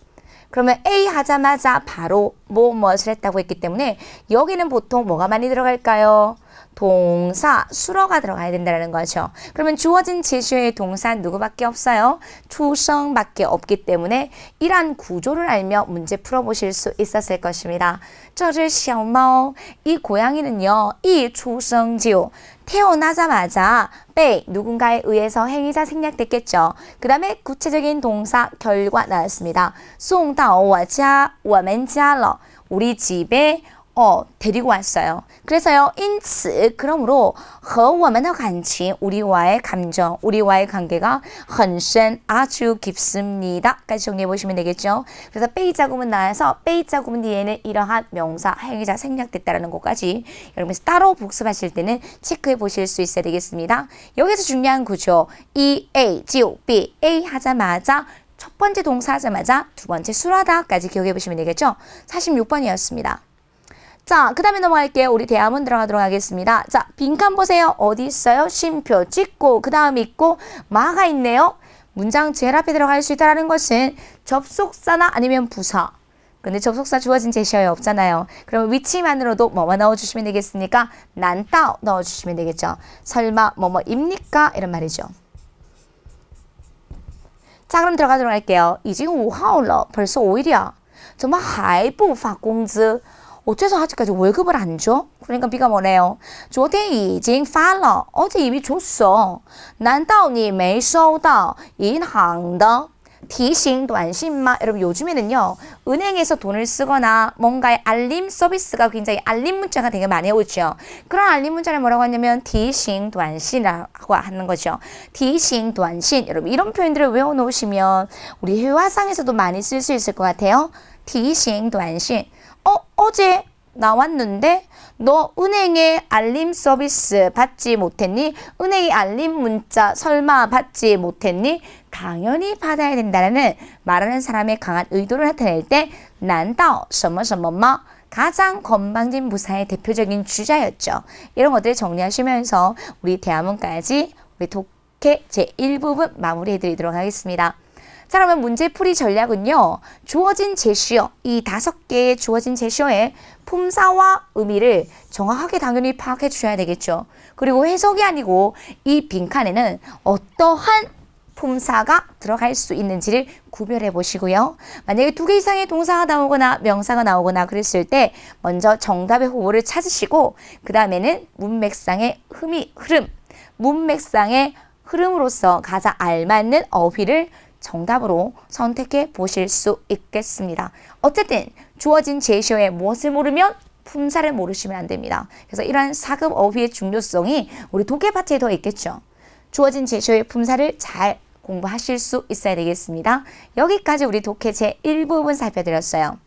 그러면 A 하자마자 바로 뭐 무엇을 했다고 했기 때문에 여기는 보통 뭐가 많이 들어갈까요? 동사, 수러가 들어가야 된다는 거죠. 그러면 주어진 제시어의 동사는 누구밖에 없어요? 초성밖에 없기 때문에 이러한 구조를 알며 문제 풀어보실 수 있었을 것입니다. 저를 샤오마이 고양이는요, 이 초성지요. 태어나자마자 빼 누군가에 의해서 행위자 생략됐겠죠. 그 다음에 구체적인 동사 결과 나왔습니다. 송다오와자, 워멘자 우리 집에 어, 데리고 왔어요. 그래서요, 인츠, 그러므로, 和我们的感情, 우리와의 감정, 우리와의 관계가 很深, 아주 깊습니다.까지 정리해보시면 되겠죠. 그래서 빼이 자구문 나와서 빼이 자구문 뒤에는 이러한 명사, 행위자 생략됐다라는 것까지 여러분이 따로 복습하실 때는 체크해 보실 수 있어야 되겠습니다. 여기서 중요한 구조, 이, E, A, G, B, A 하자마자 첫 번째 동사 하자마자 두 번째 술하다까지 기억해 보시면 되겠죠. 46번이었습니다. 자, 그 다음에 넘어갈게요. 우리 대화문 들어가도록 하겠습니다. 자, 빈칸 보세요. 어디 있어요? 쉼표 찍고, 그 다음 있고, 마가 있네요. 문장 제일 앞에 들어갈 수 있다는 것은 접속사나 아니면 부사. 근데 접속사 주어진 제시어에 없잖아요. 그러면 위치만으로도 뭐뭐 넣어주시면 되겠습니까? 난따 넣어주시면 되겠죠. 설마 뭐뭐입니까? 이런 말이죠. 자 그럼 들어가도록 할게요. 이징5号了벌써 5일이야. 정말 还부发공资 어째서 아직까지 월급을 안 줘? 그러니까 비가 뭐래요? 昨天已经发了. 어제 이미 줬어. 难道你没收到银行的 디싱 안심마 여러분 요즘에는요 은행에서 돈을 쓰거나 뭔가의 알림 서비스가 굉장히 알림 문자가 되게 많이 오죠 그런 알림 문자를 뭐라고 하냐면 디싱 안심이라고 하는 거죠 디싱 안심 여러분 이런 표현들을 외워놓으시면 우리 회화상에서도 많이 쓸 수 있을 것 같아요 디싱 안심 어, 어제 나왔는데 너 은행에 알림 서비스 받지 못했니? 은행에 알림 문자 설마 받지 못했니? 당연히 받아야 된다는 말하는 사람의 강한 의도를 나타낼 때 난다오 什么什么吗? 가장 건방진 부사의 대표적인 주자였죠. 이런 것들을 정리하시면서 우리 대화문까지 우리 독해 제1부분 마무리해드리도록 하겠습니다. 그러면 문제풀이 전략은요. 주어진 제시어, 이 다섯 개의 주어진 제시어의 품사와 의미를 정확하게 당연히 파악해 주셔야 되겠죠. 그리고 해석이 아니고 이 빈칸에는 어떠한 품사가 들어갈 수 있는지를 구별해 보시고요. 만약에 두 개 이상의 동사가 나오거나 명사가 나오거나 그랬을 때 먼저 정답의 후보를 찾으시고 그 다음에는 문맥상의 흠이 흐름, 문맥상의 흐름으로서 가장 알맞는 어휘를 정답으로 선택해 보실 수 있겠습니다. 어쨌든 주어진 제시어의 무엇을 모르면 품사를 모르시면 안 됩니다. 그래서 이러한 사급 어휘의 중요성이 우리 독해 파트에 더 있겠죠. 주어진 제시어의 품사를 잘 공부하실 수 있어야 되겠습니다. 여기까지 우리 독해 제1부분 살펴드렸어요.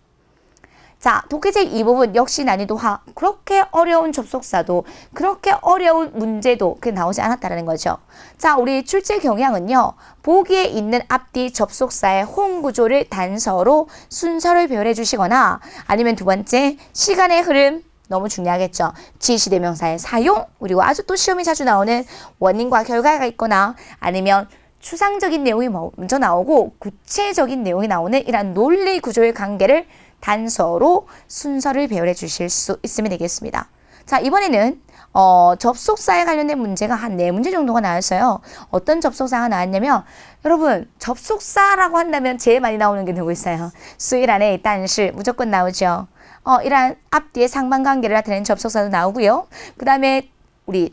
자, 독해책 이 부분 역시 난이도하. 그렇게 어려운 접속사도 그렇게 어려운 문제도 그 나오지 않았다는 거죠. 자, 우리 출제 경향은요. 보기에 있는 앞뒤 접속사의 호 구조를 단서로 순서를 배열해 주시거나 아니면 두 번째 시간의 흐름 너무 중요하겠죠. 지시대명사의 사용 그리고 아주 또 시험이 자주 나오는 원인과 결과가 있거나 아니면 추상적인 내용이 먼저 나오고 구체적인 내용이 나오는 이러한 논리 구조의 관계를 단서로 순서를 배열해 주실 수 있으면 되겠습니다. 자, 이번에는 어, 접속사에 관련된 문제가 한 네 문제 정도가 나왔어요. 어떤 접속사가 나왔냐면 여러분 접속사라고 한다면 제일 많이 나오는 게 누구 있어요? 수일안에 단시 무조건 나오죠. 어, 이러 앞뒤의 상반관계를 나타내는 접속사도 나오고요. 그 다음에 우리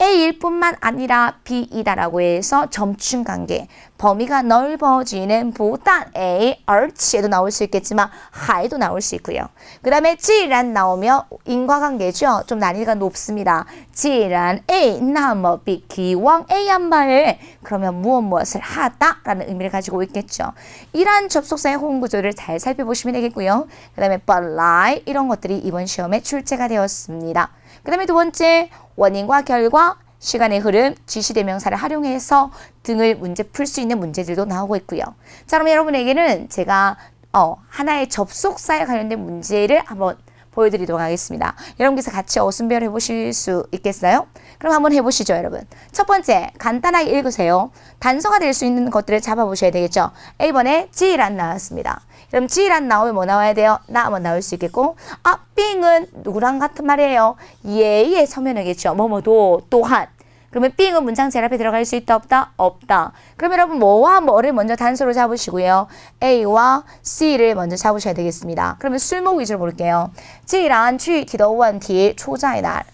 A일뿐만 아니라 B이다라고 해서 점층 관계, 범위가 넓어지는 보단 A, 얼치에도 나올 수 있겠지만 하에도 나올 수 있고요. 그 다음에 지란 나오면 인과관계죠. 좀 난이도가 높습니다. 지란 A, 나머 B, 기왕 A 한말에 그러면 무엇 무엇을 하다라는 의미를 가지고 있겠죠. 이러한 접속사의 호응 구조를 잘 살펴보시면 되겠고요. 그 다음에 but lie 이런 것들이 이번 시험에 출제가 되었습니다. 그 다음에 두 번째 원인과 결과, 시간의 흐름, 지시대명사를 활용해서 등을 문제 풀 수 있는 문제들도 나오고 있고요. 자, 그럼 여러분에게는 제가 어, 하나의 접속사에 관련된 문제를 한번 보여드리도록 하겠습니다. 여러분께서 같이 어순별 해보실 수 있겠어요? 그럼 한번 해보시죠, 여러분. 첫 번째, 간단하게 읽으세요. 단서가 될 수 있는 것들을 잡아보셔야 되겠죠? A번에 G란 나왔습니다. 그럼 G란 나오면 뭐 나와야 돼요? 나만 나올 수 있겠고, 아, 빙은 누구랑 같은 말이에요? 예의 서면이겠죠. 뭐뭐도 또한. 그러면 being은 문장 제일 앞에 들어갈 수 있다 없다? 없다. 그럼 여러분 뭐와 뭐를 먼저 단서로 잡으시고요. A와 C를 먼저 잡으셔야 되겠습니다. 그러면 술목 위주로 볼게요. 既然去提的问题 초자의 날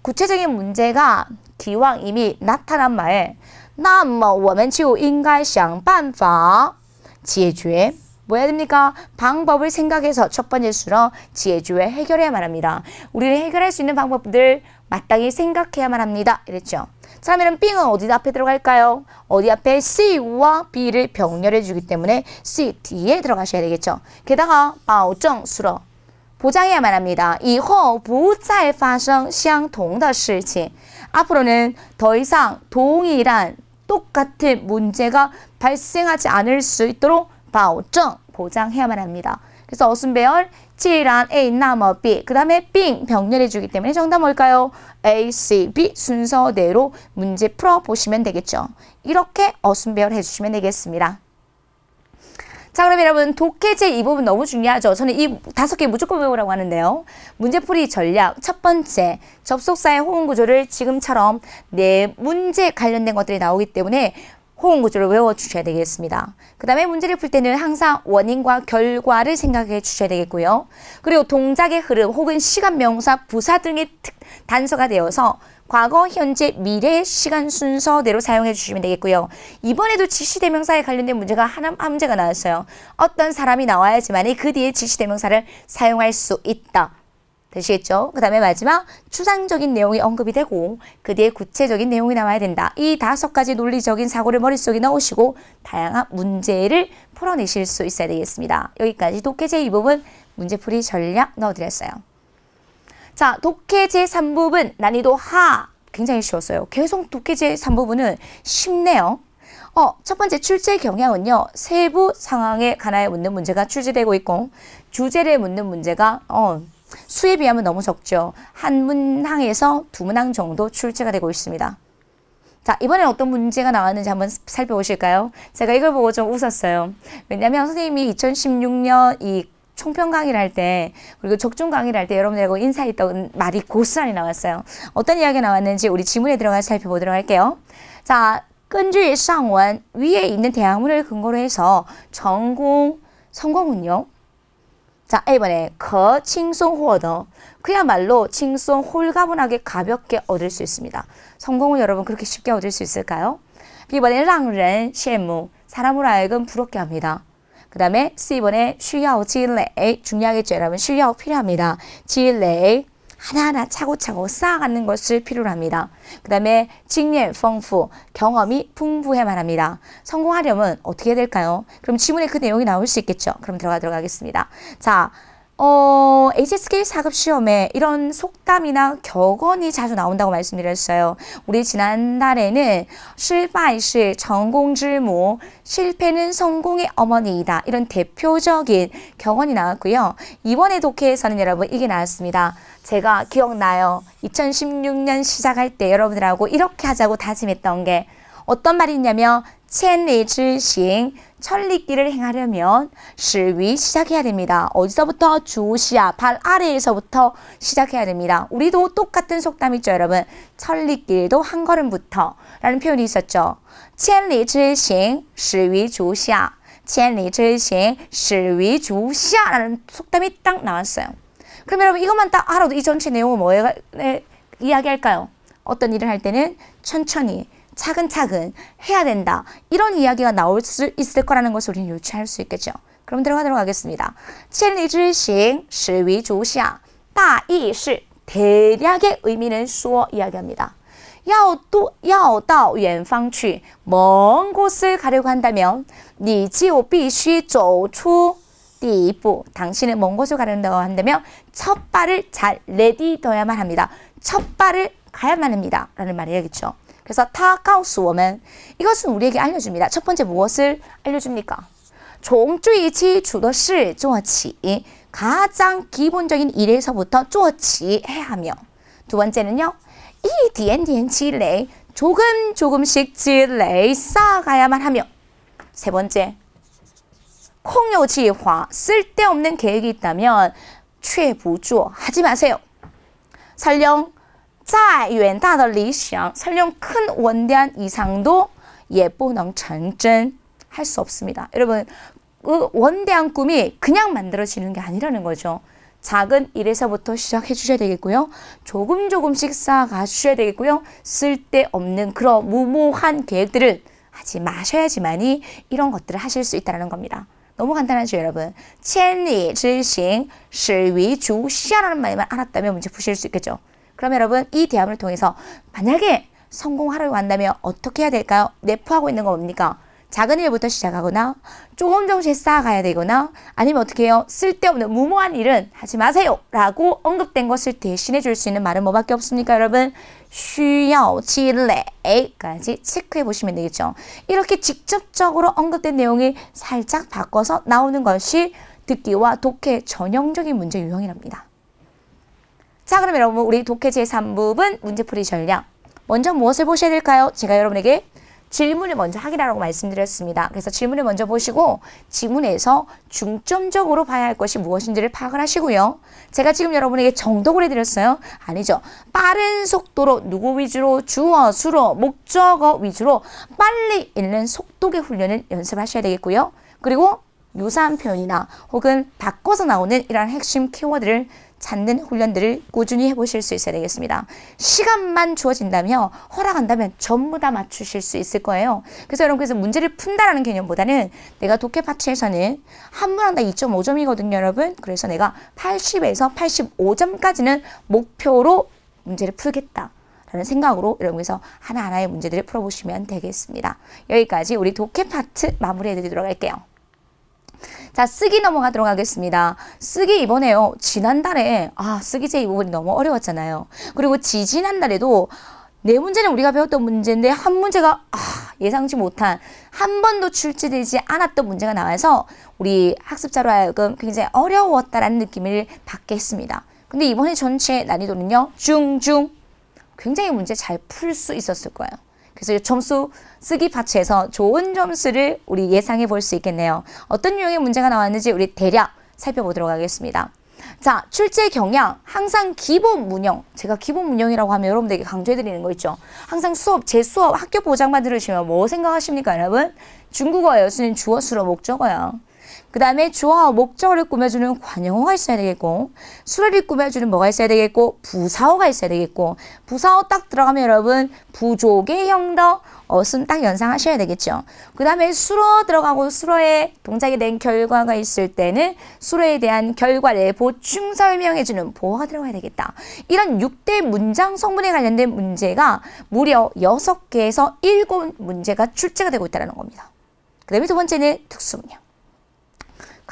구체적인 문제가 기왕 이미 나타난 말那么我们就应该想办法 에 지혜주의 뭐야 됩니까? 방법을 생각해서 첫 번째 수로 지혜주의 해결해야만 합니다. 우리를 해결할 수 있는 방법들 마땅히 생각해야만 합니다. 이랬죠. 3일은 B는 어디 앞에 들어갈까요? 어디 앞에 C와 B를 병렬해 주기 때문에 C, D에 들어가셔야 되겠죠. 게다가 바오정 수로 보장해야만 합니다. 이후 부자에 파생 相同的事情 앞으로는 더 이상 동일한 똑같은 문제가 발생하지 않을 수 있도록 바오정 보장해야만 합니다. 그래서 어순배열 7이란 A 나머 B 그 다음에 빙 병렬해주기 때문에 정답 뭘까요? A, C, B 순서대로 문제 풀어보시면 되겠죠. 이렇게 어순배열 해주시면 되겠습니다. 자 그럼 여러분 독해제 이 부분 너무 중요하죠. 저는 이 다섯 개 무조건 외우라고 하는데요. 문제풀이 전략 첫 번째 접속사의 호응구조를 지금처럼 네 문제 관련된 것들이 나오기 때문에 호응 구조를 외워 주셔야 되겠습니다. 그 다음에 문제를 풀 때는 항상 원인과 결과를 생각해 주셔야 되겠고요. 그리고 동작의 흐름 혹은 시간 명사, 부사 등의 특, 단서가 되어서 과거, 현재, 미래의 시간 순서대로 사용해 주시면 되겠고요. 이번에도 지시대명사에 관련된 문제가 하나 문제가 나왔어요. 어떤 사람이 나와야지만 그 뒤에 지시대명사를 사용할 수 있다. 되시겠죠? 그 다음에 마지막 추상적인 내용이 언급이 되고 그 뒤에 구체적인 내용이 나와야 된다. 이 다섯 가지 논리적인 사고를 머릿속에 넣으시고 다양한 문제를 풀어내실 수 있어야 되겠습니다. 여기까지 독해 제2부분 문제풀이 전략 넣어드렸어요. 자, 독해 제3부분 난이도 하 굉장히 쉬웠어요. 계속 독해 제3부분은 쉽네요. 어, 첫 번째 출제 경향은요. 세부 상황에 관하여 묻는 문제가 출제되고 있고 주제를 묻는 문제가 어, 수에 비하면 너무 적죠. 한 문항에서 두 문항 정도 출제가 되고 있습니다. 자, 이번엔 어떤 문제가 나왔는지 한번 살펴보실까요? 제가 이걸 보고 좀 웃었어요. 왜냐면 선생님이 2016년 이 총평 강의를 할 때, 그리고 적중 강의를 할 때 여러분들하고 인사했던 말이 고스란히 나왔어요. 어떤 이야기가 나왔는지 우리 지문에 들어가서 살펴보도록 할게요. 자, 끈주의 상원, 위에 있는 대학문을 근거로 해서 전공, 성공 운영, 자, 이번에그 칭송 호어더. 그야말로 칭송 홀가분하게 가볍게 얻을 수 있습니다. 성공을 여러분 그렇게 쉽게 얻을 수 있을까요? B번에 랑렌 셰무. 사람으로 하여금 부럽게 합니다. 그 다음에 C번에 쉬야 지레 중요하겠죠 여러분 쉬야 필요합니다. 지레 하나하나 차고차고 쌓아가는 것을 필요로 합니다. 그 다음에 직례, 펑프, 경험이 풍부해말 합니다. 성공하려면 어떻게 해야 될까요? 그럼 지문에 그 내용이 나올 수 있겠죠. 그럼 들어가 도록하겠습니다 자, 어, HSK 4급 시험에 이런 속담이나 격언이 자주 나온다고 말씀드렸어요. 우리 지난달에는 실패시 전공질모, 실패는 성공의 어머니이다. 이런 대표적인 격언이 나왔고요. 이번에 독해에서는 여러분 이게 나왔습니다. 제가 기억나요. 2016년 시작할 때 여러분들하고 이렇게 하자고 다짐했던 게 어떤 말이냐면 있 천리지행 천리길을 행하려면 실위 시작해야 됩니다. 어디서부터? 주시야 발 아래에서부터 시작해야 됩니다. 우리도 똑같은 속담 있죠 여러분. 천리길도 한 걸음부터 라는 표현이 있었죠. 천리지행 실위 주시야 천리지행 실위 주시야 라는 속담이 딱 나왔어요. 그럼 여러분 이것만 딱 알아도 이 전체 내용은 뭐에 이야기할까요? 어떤 일을 할 때는 천천히 차근차근 해야 된다. 이런 이야기가 나올 수 있을 거라는 것을 우리는 유추할 수 있겠죠. 그럼 들어가도록 하겠습니다. 천리질싱 시위주샤 다이시 대략의 의미는 수어 이야기합니다. 要到远方去먼 곳을 가려고 한다면 你就必须走出第一步 당신은 먼 곳을 가려고 한다면 첫 발을 잘 내딛어야만 합니다. 첫 발을 가야만 합니다. 라는 말이겠죠. 그래서 타카우스 워먼 이것은 우리에게 알려줍니다. 첫 번째 무엇을 알려줍니까? 종주이치 주더시 쪼치 가장 기본적인 일에서부터 쪼치 해야 하며 두 번째는요. 이 디엔디엔 지레 조금 조금씩 지레 쌓아가야만 하며 세 번째 콩요지화 쓸데없는 계획이 있다면 최부조 하지 마세요. 설령 再远 다더 리샹 설령 큰 원대한 이상도 예보능 전진 할수 없습니다. 여러분 그 원대한 꿈이 그냥 만들어지는 게 아니라는 거죠. 작은 일에서부터 시작해 주셔야 되겠고요. 조금 조금씩 쌓아가 셔야 되겠고요. 쓸데없는 그런 무모한 계획들을 하지 마셔야지만이 이런 것들을 하실 수 있다는 겁니다. 너무 간단하죠, 여러분. 천리, 질싱, 실위, 주, 시라는 말만 알았다면 문제 푸실 수 있겠죠. 그럼 여러분 이 대화문을 통해서 만약에 성공하려고 한다면 어떻게 해야 될까요? 내포하고 있는 건 뭡니까? 작은 일부터 시작하거나 조금 정금씩 쌓아가야 되거나 아니면 어떻게 해요? 쓸데없는 무모한 일은 하지 마세요 라고 언급된 것을 대신해 줄 수 있는 말은 뭐밖에 없습니까 여러분? 需要积累까지 체크해 보시면 되겠죠. 이렇게 직접적으로 언급된 내용이 살짝 바꿔서 나오는 것이 듣기와 독해 전형적인 문제 유형이랍니다. 자 그럼 여러분 우리 독해 제3부분 문제풀이 전략 먼저 무엇을 보셔야 될까요? 제가 여러분에게 질문을 먼저 확인하라고 말씀드렸습니다. 그래서 질문을 먼저 보시고 지문에서 중점적으로 봐야 할 것이 무엇인지를 파악을 하시고요. 제가 지금 여러분에게 정독을 해드렸어요. 아니죠. 빠른 속도로 누구 위주로 주어, 수로, 목적어 위주로 빨리 읽는 속독의 훈련을 연습하셔야 되겠고요. 그리고 유사한 표현이나 혹은 바꿔서 나오는 이러한 핵심 키워드를 찾는 훈련들을 꾸준히 해보실 수 있어야 되겠습니다. 시간만 주어진다면 허락한다면 전부 다 맞추실 수 있을 거예요. 그래서 여러분께서 문제를 푼다라는 개념보다는 내가 독해 파트에서는 한 문항 다 2.5점이거든요, 여러분. 그래서 내가 80에서 85점까지는 목표로 문제를 풀겠다. 라는 생각으로 여러분께서 하나하나의 문제들을 풀어보시면 되겠습니다. 여기까지 우리 독해 파트 마무리해 드리도록 할게요. 자, 쓰기 넘어가도록 하겠습니다. 쓰기 이번에요. 지난달에, 아, 쓰기 제이 부분이 너무 어려웠잖아요. 그리고 지지난달에도 네 문제는 우리가 배웠던 문제인데 한 문제가 아, 예상치 못한 한 번도 출제되지 않았던 문제가 나와서 우리 학습자로 하여금 굉장히 어려웠다라는 느낌을 받게 했습니다. 근데 이번에 전체 난이도는요. 중중 굉장히 문제 잘 풀 수 있었을 거예요. 그래서 점수 쓰기 파츠에서 좋은 점수를 우리 예상해 볼 수 있겠네요. 어떤 유형의 문제가 나왔는지 우리 대략 살펴보도록 하겠습니다. 자, 출제 경향, 항상 기본 문형. 제가 기본 문형이라고 하면 여러분들에게 강조해드리는 거 있죠. 항상 수업, 제 수업, 학교 보장만 들으시면 뭐 생각하십니까, 여러분? 중국어예요. 수는 주어, 수로, 목적어요 그 다음에 주어와 목적어를 꾸며주는 관용어가 있어야 되겠고 수레비 꾸며주는 뭐가 있어야 되겠고 부사어가 있어야 되겠고 부사어 딱 들어가면 여러분 부족의 형더 어순 딱 연상하셔야 되겠죠. 그 다음에 수로 들어가고 수로에 동작이 된 결과가 있을 때는 수로에 대한 결과를 보충 설명해주는 보호가 들어가야 되겠다. 이런 6대 문장 성분에 관련된 문제가 무려 6개에서 7문제가 출제가 되고 있다는 겁니다. 그 다음에 두 번째는 특수문형.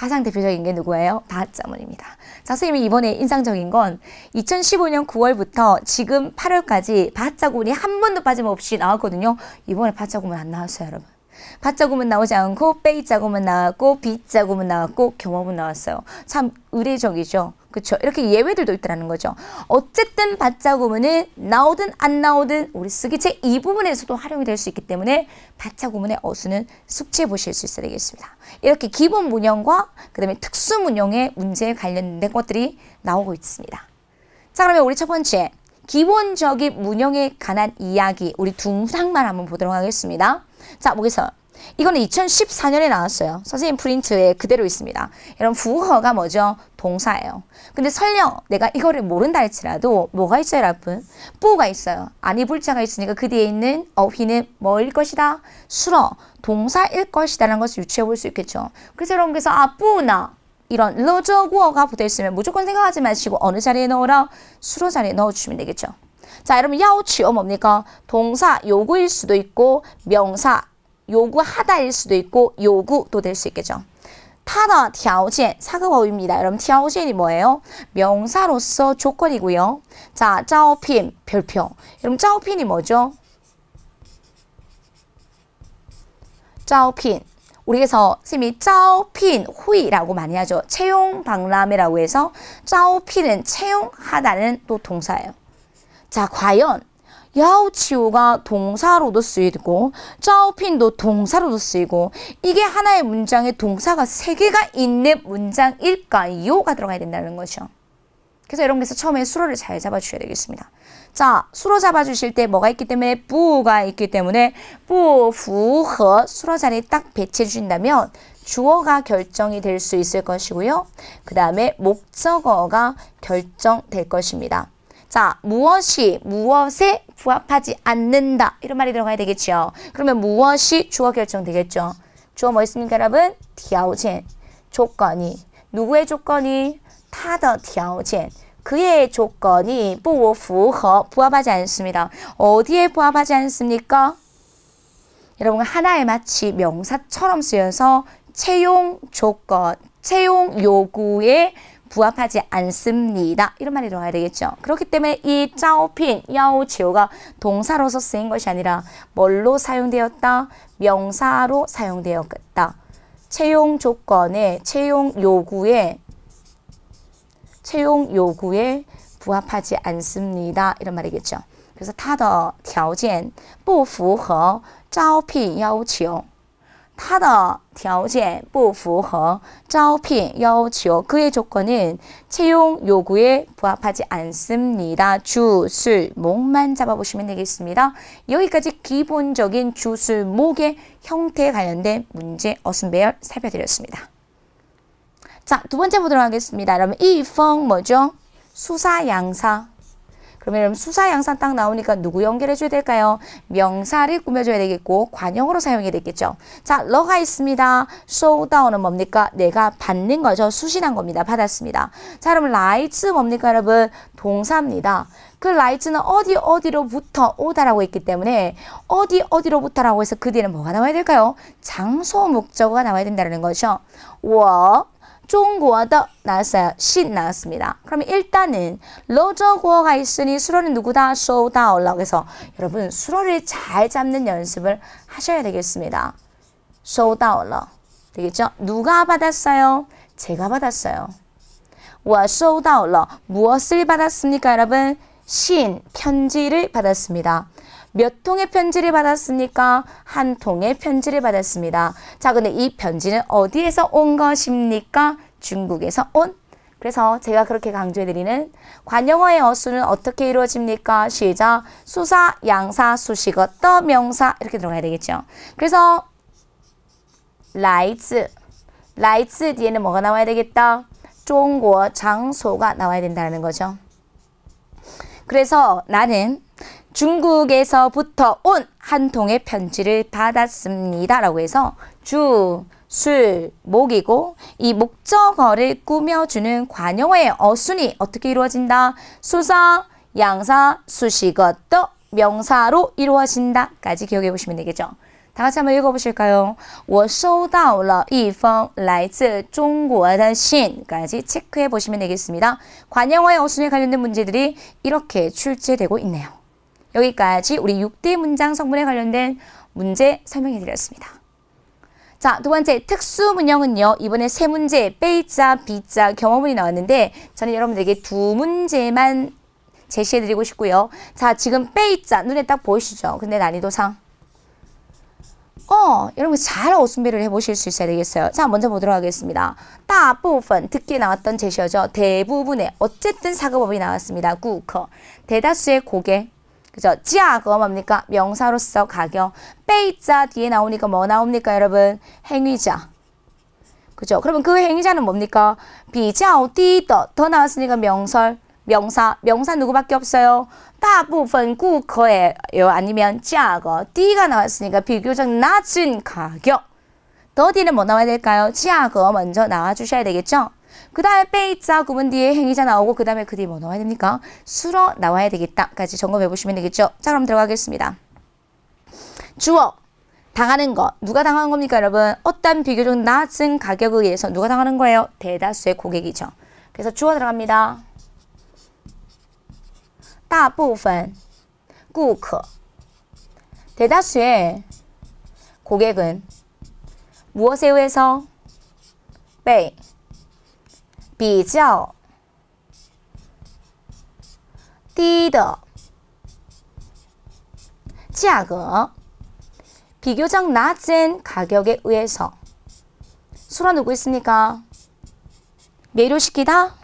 가장 대표적인 게 누구예요? 다짜문입니다. 자, 선생님이 이번에 인상적인 건 2015년 9월부터 지금 8월까지 바짜고문이 한 번도 빠짐없이 나왔거든요. 이번에 바짜고문 안 나왔어요, 여러분. 바자금은 나오지 않고 빼이자금은 나왔고 비자금은 나왔고 경험은 나왔어요. 참 의례적이죠. 그렇죠. 이렇게 예외들도 있다는 거죠. 어쨌든 바자구문은 나오든 안 나오든 우리 쓰기제 이 부분에서도 활용이 될 수 있기 때문에 바자구문의 어수는 숙지해 보실 수 있어야 되겠습니다. 이렇게 기본 문형과 그다음에 특수 문형의 문제에 관련된 것들이 나오고 있습니다. 자, 그러면 우리 첫 번째 기본적인 문형에 관한 이야기 우리 두 항만 한번 보도록 하겠습니다. 자, 보겠어. 이거는 2014년에 나왔어요. 선생님 프린트에 그대로 있습니다. 여러분 부허가 뭐죠? 동사예요. 근데 설령 내가 이거를 모른다 할지라도 뭐가 있어요, 여러분? 뿌가 있어요. 아니 불자가 있으니까 그 뒤에 있는 어휘는 뭐일 것이다? 수어, 동사일 것이다라는 것을 유추해 볼 수 있겠죠. 그래서 여러분께서 아 뿌나 이런 러저구어가 붙어 있으면 무조건 생각하지 마시고 어느 자리에 넣어라? 수로 자리에 넣어 주시면 되겠죠. 자, 여러분 야오치요 뭡니까? 동사 요구일 수도 있고 명사 요구하다일 수도 있고 요구도 될 수 있겠죠. 타다 条件 사극어입니다. 여러분 条件이 뭐예요? 명사로서 조건이고요. 자, 招聘 별표. 여러분 招聘이 뭐죠? 招聘 우리에서 쌤이 짜오핀 후이라고 많이 하죠. 채용 박람회라고 해서 짜오핀은 채용하다는 또 동사예요. 자, 과연 야우치우가 동사로도 쓰이고 짜오핀도 동사로도 쓰이고 이게 하나의 문장에 동사가 세 개가 있는 문장일까요가 들어가야 된다는 거죠. 그래서 여러분께서 처음에 수로를 잘 잡아주셔야 되겠습니다. 자, 수로 잡아주실 때 뭐가 있기 때문에 부가 있기 때문에 부, 후, 허 수로 자리에 딱 배치해 주신다면 주어가 결정이 될 수 있을 것이고요. 그 다음에 목적어가 결정될 것입니다. 자, 무엇이 무엇에 부합하지 않는다. 이런 말이 들어가야 되겠죠. 그러면 무엇이 주어 결정 되겠죠. 주어 뭐 있습니까, 여러분? 条件, 조건이. 누구의 조건이? 他的条件. 그의 조건이 不符合, 부합하지 않습니다. 어디에 부합하지 않습니까? 여러분 하나의 마치 명사처럼 쓰여서 채용 조건, 채용 요구에 부합하지 않습니다. 이런 말이 들어가야 되겠죠. 그렇기 때문에 이 짜오핀, 야오치오가 동사로서 쓰인 것이 아니라 뭘로 사용되었다? 명사로 사용되었다. 채용 조건에, 채용 요구에, 채용 요구에 부합하지 않습니다. 이런 말이겠죠. 그래서 它的条件不符合招聘要求。 他的条件不符合招聘要求，그의 조건은 채용 요구에 부합하지 않습니다. 주술목만 잡아보시면 되겠습니다. 여기까지 기본적인 주술목의 형태에 관련된 문제 어순배열 살펴드렸습니다. 자, 두 번째 보도록 하겠습니다. 그러면 이펑 뭐죠? 수사 양사 그러면 수사 양산 딱 나오니까 누구 연결해 줘야 될까요? 명사를 꾸며줘야 되겠고 관용으로 사용해야 되겠죠. 자, 러가 있습니다. s 다 d o 은 뭡니까? 내가 받는 거죠. 수신한 겁니다. 받았습니다. 자, 여러분 라이츠 뭡니까 여러분? 동사입니다. 그 라이츠는 어디 어디로부터 오다라고 했기 때문에 어디 어디로부터라고 해서 그 뒤에는 뭐가 나와야 될까요? 장소 목적어가 나와야 된다는 거죠. 워 중국어도 나왔어요. 시 나왔습니다. 그러 일단은 러저구어가 있으니 수로는 누구다? 쇼다올라고 서 여러분 수로를 잘 잡는 연습을 하셔야 되겠습니다. 쇼다올라 되겠죠? 누가 받았어요? 제가 받았어요. 我收到了 무엇을 받았습니까 여러분? 신 편지를 받았습니다. 몇 통의 편지를 받았습니까? 한 통의 편지를 받았습니다. 자, 근데 이 편지는 어디에서 온 것입니까? 중국에서 온 그래서 제가 그렇게 강조해드리는 관용어의 어수는 어떻게 이루어집니까? 시작. 수사, 양사, 수식어, 떠, 명사 이렇게 들어가야 되겠죠. 그래서 라이즈, 라이즈 뒤에는 뭐가 나와야 되겠다? 중국 장소가 나와야 된다는 거죠. 그래서 나는 중국에서부터 온 한 통의 편지를 받았습니다. 라고 해서 주, 술, 목이고 이 목적어를 꾸며주는 관용어의 어순이 어떻게 이루어진다? 수사, 양사, 수식어, 또 명사로 이루어진다. 까지 기억해 보시면 되겠죠. 다 같이 한번 읽어보실까요? 我收到了一封来自中国的信까지 체크해 보시면 되겠습니다. 관용어의 어순에 관련된 문제들이 이렇게 출제되고 있네요. 여기까지 우리 6대 문장 성분에 관련된 문제 설명해드렸습니다. 자, 두 번째 특수 문형은요. 이번에 세 문제 B자, B자 경험문이 나왔는데 저는 여러분들에게 두 문제만 제시해드리고 싶고요. 자, 지금 B자 눈에 딱 보이시죠? 근데 난이도상 어, 여러분 잘 어순비를 해보실 수 있어야 되겠어요. 자, 먼저 보도록 하겠습니다. 다부분 듣기 나왔던 제시어죠. 대부분의 어쨌든 사과법이 나왔습니다. 구커 대다수의 고개 그죠? 지아가 뭡니까? 명사로서 가격. 빼이자 뒤에 나오니까 뭐 나옵니까, 여러분? 행위자. 그죠? 그러면 그 행위자는 뭡니까? 비자오 띠더 더 나왔으니까 명설, 명사, 명사 누구밖에 없어요? 대부분 구거예요. 아니면 자거 띠가 나왔으니까 비교적 낮은 가격. 더디는 뭐 나와야 될까요? 지아거 먼저 나와주셔야 되겠죠? 그 다음에 빼이자 구분 뒤에 행위자 나오고 그 다음에 그 뒤에 뭐 나와야 됩니까? 수러 나와야 되겠다까지 점검해 보시면 되겠죠. 자 그럼 들어가겠습니다. 주어 당하는 것 누가 당하는 겁니까 여러분? 어떤 비교적 낮은 가격에 의해서 누가 당하는 거예요? 대다수의 고객이죠. 그래서 주어 들어갑니다. 大부분顾客 대다수의 고객은 무엇에 의해서? 빼이 比较低的价格비교적 낮은 가격에 의해서 수로 누구 있습니까? 매료시키다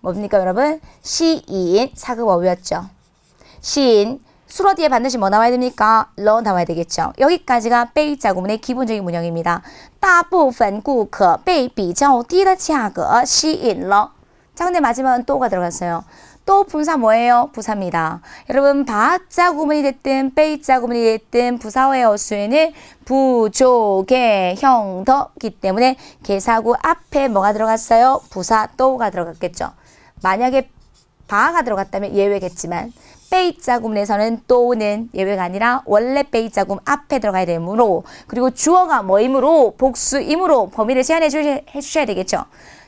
뭡니까 여러분? 시인 사극어휘였죠. 시인 수로 뒤에 반드시 뭐 나와야 됩니까? 러 나와야 되겠죠. 여기까지가 빼자 구문의 기본적인 문형입니다. 大部分顾客被比较低的价格吸引了. 자, 근데 마지막은 또가 들어갔어요. 또 분사 뭐예요? 부사입니다. 여러분 바 자 구문이 됐든 빼자 구문이 됐든 부사의 어수에는 부족의 형덕기 때문에 개사구 앞에 뭐가 들어갔어요? 부사 또가 들어갔겠죠. 만약에 바가 들어갔다면 예외겠지만 빼이 자금 내서는 또는 예외가 아니라 원래 빼이 자금 앞에 들어가야 되므로 그리고 주어가 뭐이므로 복수이므로 범위를 제한해 주셔야 되겠죠.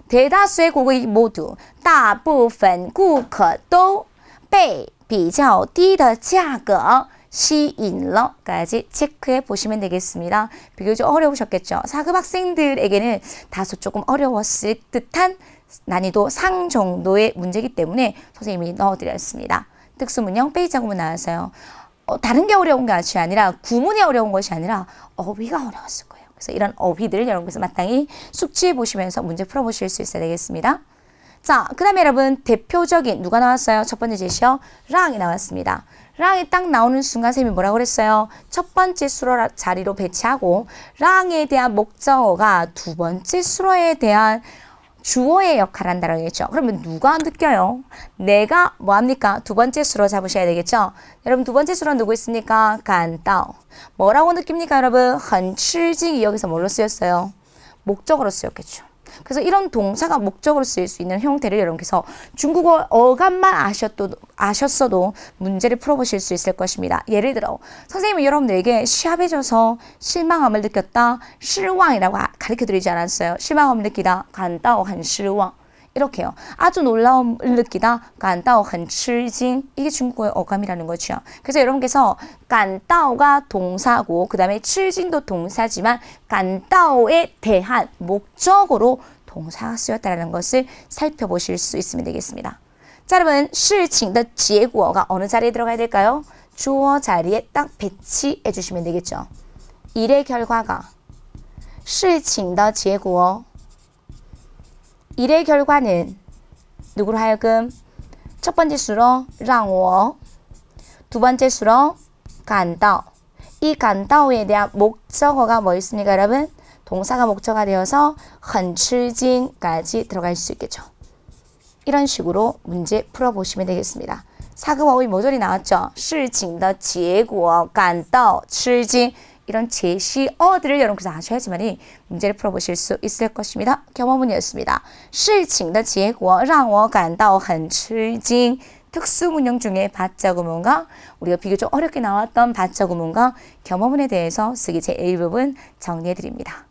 대다수의 고객 모두 大部分顾客都被比较低的价格 시인러까지 체크해 보시면 되겠습니다. 비교적 어려우셨겠죠? 4급 학생들에게는 다소 조금 어려웠을 듯한 난이도 상 정도의 문제이기 때문에 선생님이 넣어드렸습니다. 특수문형 페이지 작업은 나왔어요 어, 다른 게 어려운 것이 아니라 구문이 어려운 것이 아니라 어휘가 어려웠을 거예요. 그래서 이런 어휘들을 여러분께서 마땅히 숙지해 보시면서 문제 풀어보실 수 있어야 되겠습니다. 자, 그 다음에 여러분 대표적인 누가 나왔어요? 첫 번째 제시어 랑이 나왔습니다. 랑이 딱 나오는 순간 쌤이 뭐라고 그랬어요? 첫 번째 수로 자리로 배치하고 랑에 대한 목적어가 두 번째 수로에 대한 주어의 역할을 한다고 했죠. 그러면 누가 느껴요? 내가 뭐합니까? 두 번째 수로 잡으셔야 되겠죠. 여러분 두 번째 수로 누구 있습니까? 간다오. 뭐라고 느낍니까 여러분? 很吃惊 여기서 뭘로 쓰였어요? 목적으로 쓰였겠죠. 그래서 이런 동사가 목적으로 쓰일 수 있는 형태를 여러분께서 중국어 어감만 아셨도, 아셨어도 문제를 풀어보실 수 있을 것입니다. 예를 들어 선생님이 여러분들에게 시합해 져서 실망함을 느꼈다. 실망이라고 아, 가르쳐드리지 않았어요. 실망함을 느끼다. 간다고한 실망. 이렇게요. 아주 놀라움을 느끼다. 간다오 한吃惊 이게 중국어의 어감이라는 거죠. 그래서 여러분께서 간다오가 동사고 그 다음에 吃惊도 동사지만 간다오에 대한 목적으로 동사가 쓰였다는 것을 살펴보실 수 있으면 되겠습니다. 자 여러분 事情的结果가 어느 자리에 들어가야 될까요? 주어 자리에 딱 배치해 주시면 되겠죠. 일의 결과가 事情的结果 일의 결과는 누구로 하여금 첫 번째 수로 랑워 두 번째 수로 간다오 이 간다오에 대한 목적어가 뭐 있습니까 여러분? 동사가 목적어가 되어서 很吃惊까지 들어갈 수 있겠죠. 이런 식으로 문제 풀어보시면 되겠습니다. 사급 어휘 모조리 나왔죠? 事情的结果感到吃惊 이런 제시어들을 여러분께서 아셔야지만이 문제를 풀어보실 수 있을 것입니다. 경험문이었습니다. 事情的结果让我感到很吃惊. 특수문형 중에 바자구문과 우리가 비교 적 어렵게 나왔던 바자구문과 겸허문에 대해서 쓰기 제1부분 정리해드립니다.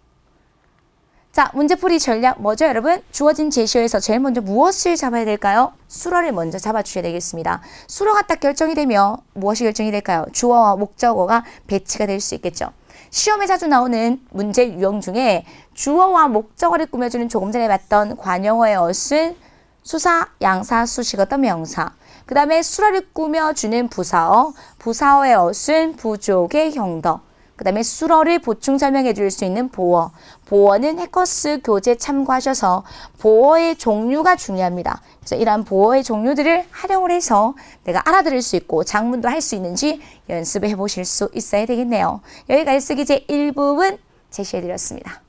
자, 문제풀이 전략 뭐죠, 여러분? 주어진 제시어에서 제일 먼저 무엇을 잡아야 될까요? 수로를 먼저 잡아주셔야 되겠습니다. 수로가 딱 결정이 되면 무엇이 결정이 될까요? 주어와 목적어가 배치가 될 수 있겠죠. 시험에 자주 나오는 문제 유형 중에 주어와 목적어를 꾸며주는 조금 전에 봤던 관용어의 어순, 수사, 양사, 수식어, 떤 명사. 그 다음에 수로를 꾸며주는 부사어, 부사어의 어순, 부족의 형덕. 그 다음에 수로를 보충 설명해 줄 수 있는 보어, 보어는 해커스 교재 참고하셔서 보어의 종류가 중요합니다. 그래서 이러한 보어의 종류들을 활용을 해서 내가 알아들을 수 있고 장문도 할 수 있는지 연습해 보실 수 있어야 되겠네요. 여기가 쓰기 제 1부분 제시해 드렸습니다.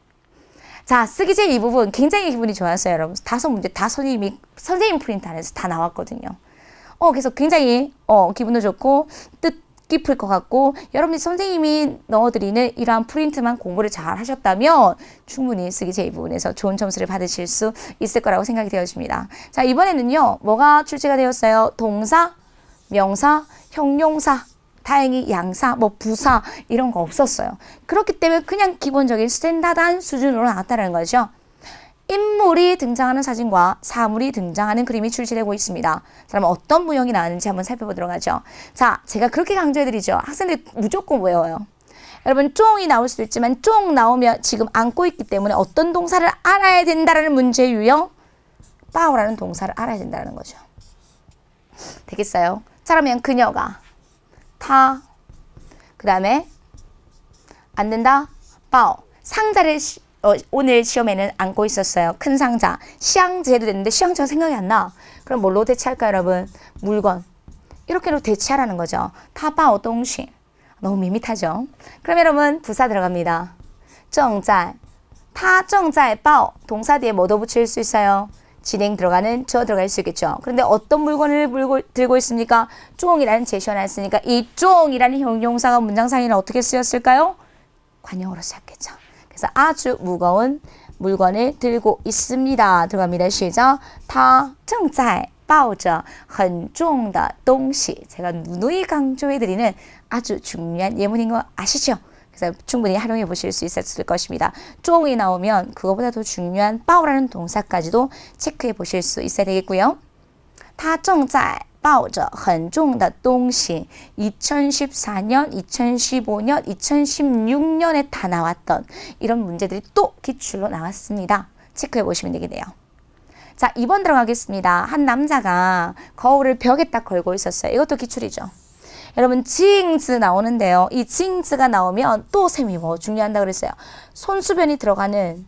자, 쓰기 제 2부분 굉장히 기분이 좋았어 여러분. 다섯 문제 다 선생님이 선생님 프린트 안에서 다 나왔거든요. 어, 그래서 굉장히 어, 기분도 좋고 뜻 깊을 것 같고 여러분이 선생님이 넣어드리는 이러한 프린트만 공부를 잘 하셨다면 충분히 쓰기 제이 부분에서 좋은 점수를 받으실 수 있을 거라고 생각이 되어집니다. 자 이번에는요 뭐가 출제가 되었어요? 동사, 명사, 형용사 다행히 양사, 뭐 부사 이런 거 없었어요. 그렇기 때문에 그냥 기본적인 스탠다드한 수준으로 나왔다는 거죠. 인물이 등장하는 사진과 사물이 등장하는 그림이 출시되고 있습니다. 그럼 어떤 무형이 나왔는지 한번 살펴보도록 하죠. 자, 제가 그렇게 강조해드리죠. 학생들 무조건 외워요. 여러분 쫑이 나올 수도 있지만 쫑 나오면 지금 안고 있기 때문에 어떤 동사를 알아야 된다라는 문제의 유형 빠오라는 동사를 알아야 된다는 거죠. 되겠어요? 자 그러면 그녀가 타 그 다음에 안 된다 빠오 상자를 어, 오늘 시험에는 안고 있었어요. 큰 상자. 시향제 도 됐는데 시향제가 생각이 안 나. 그럼 뭘로 뭐 대체할까요, 여러분? 물건. 이렇게로 대체하라는 거죠. 타바오 동시. 너무 밋밋하죠? 그럼 여러분 부사 들어갑니다. 정짤. 타 정짤 바 동사 뒤에 뭐 더 붙일 수 있어요? 진행 들어가는 저 들어갈 수 있겠죠. 그런데 어떤 물건을 물고, 들고 있습니까? 쫑이라는 제시어나 했으니까 이 쫑이라는 형용사가 문장상에는 어떻게 쓰였을까요? 관용으로 쓰였겠죠. 그래서 아주 무거운 물건을 들고 있습니다. 들어갑니다. 시작. 다正在 抱着很重的东西. 제가 누누이 강조해드리는 아주 중요한 예문인 거 아시죠? 그래서 충분히 활용해 보실 수 있었을 것입니다. 쪽이 나오면 그거보다 더 중요한 抱라는 동사까지도 체크해 보실 수 있어야 되겠고요. 다正在 抱着很重的东西 2014년, 2015년, 2016년에 다 나왔던 이런 문제들이 또 기출로 나왔습니다. 체크해 보시면 되겠네요. 자, 2번 들어가겠습니다. 한 남자가 거울을 벽에 딱 걸고 있었어요. 이것도 기출이죠. 여러분 징즈 나오는데요. 이 징즈가 나오면 또 셈이 뭐 중요한다 그랬어요. 손수변이 들어가는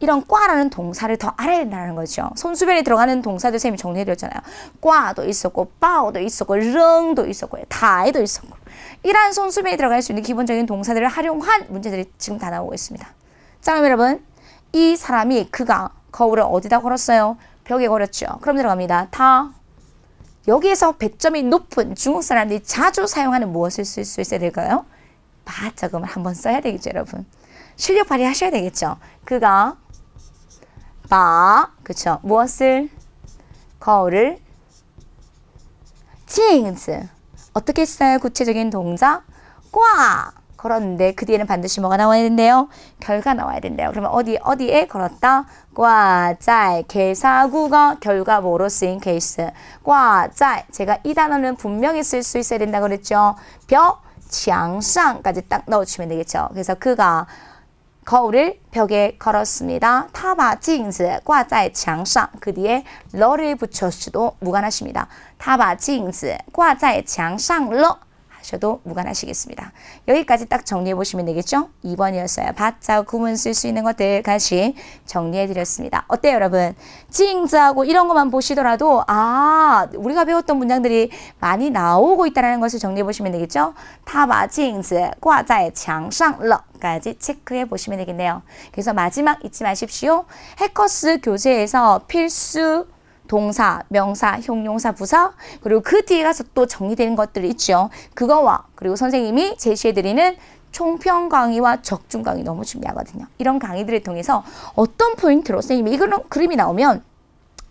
이런 과라는 동사를 더 알아야 된다는 거죠. 손수변에 들어가는 동사도 선이 정리해드렸잖아요. 과도 있었고, 빠오도 있었고, 릉도 있었고, 다이도 있었고. 이러한 손수변에 들어갈 수 있는 기본적인 동사들을 활용한 문제들이 지금 다 나오고 있습니다. 자, 그럼 여러분. 이 사람이 그가 거울을 어디다 걸었어요? 벽에 걸었죠. 그럼 들어갑니다. 다. 여기에서 1점이 높은 중국 사람들이 자주 사용하는 무엇을 쓸 수 있어야 될까요? 바자금을 한번 써야 되겠죠, 여러분. 실력 발휘하셔야 되겠죠. 그가 바, 그쵸? 무엇을? 거울을. 칭즈. 어떻게 쓰나요? 구체적인 동작. 꽈! 걸었는데 그 뒤에는 반드시 뭐가 나와야 된대요? 결과 나와야 된대요. 그러면 어디 어디에 걸었다? 과짤 개사구가 결과모로 쓰인 케이스. 과짤 제가 이 단어는 분명히 쓸 수 있어야 된다고 그랬죠. 벼 장상까지 딱 넣어주면 되겠죠. 그래서 그가 거울을 벽에 걸었습니다. 타바 징즈 꽈자의 장그 뒤에 러를 붙였어도 무관하십니다. 타바 징즈 꽈자의 장상 하셔도 무관하시겠습니다. 여기까지 딱 정리해 보시면 되겠죠? 2번이었어요. 바짝 구문 쓸 수 있는 것들 다시 정리해 드렸습니다. 어때요 여러분? 징자하고 이런 것만 보시더라도 아 우리가 배웠던 문장들이 많이 나오고 있다는 것을 정리해 보시면 되겠죠? 타바 징즈 꽈자의 장상了 까지 체크해 보시면 되겠네요. 그래서 마지막 잊지 마십시오. 해커스 교재에서 필수 동사, 명사, 형용사, 부사 그리고 그 뒤에 가서 또 정리되는 것들이 있죠. 그거와 그리고 선생님이 제시해드리는 총평 강의와 적중 강의 너무 중요하거든요. 이런 강의들을 통해서 어떤 포인트로 선생님이 이런 그림이 나오면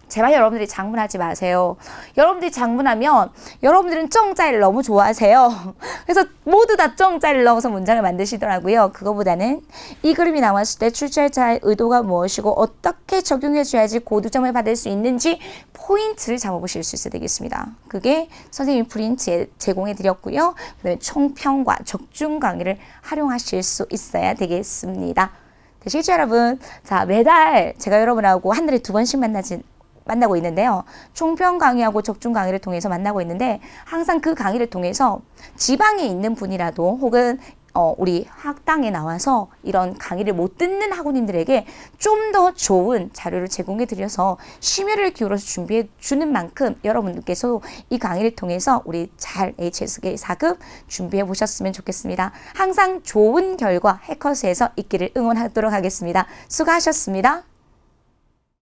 제발 여러분들이 장문하지 마세요. 여러분들이 장문하면 여러분들은 쩡자를 너무 좋아하세요. 그래서 모두 다쩡자를 넣어서 문장을 만드시더라고요. 그거보다는 이 그림이 나왔을 때 출제자의 의도가 무엇이고 어떻게 적용해줘야지 고득점을 받을 수 있는지 포인트를 잡아보실 수 있어야 되겠습니다. 그게 선생님 프린트 에 제공해드렸고요. 그 다음에 총평과 적중 강의를 활용하실 수 있어야 되겠습니다. 되시겠죠 여러분? 자 매달 제가 여러분하고 한 달에 두 번씩 만나진 만나고 있는데요. 총평 강의하고 적중 강의를 통해서 만나고 있는데 항상 그 강의를 통해서 지방에 있는 분이라도 혹은 어, 우리 학당에 나와서 이런 강의를 못 듣는 학우님들에게 좀 더 좋은 자료를 제공해 드려서 심혈을 기울여서 준비해 주는 만큼 여러분들께서 이 강의를 통해서 우리 잘 HS계 4급 준비해 보셨으면 좋겠습니다. 항상 좋은 결과 해커스에서 있기를 응원하도록 하겠습니다. 수고하셨습니다.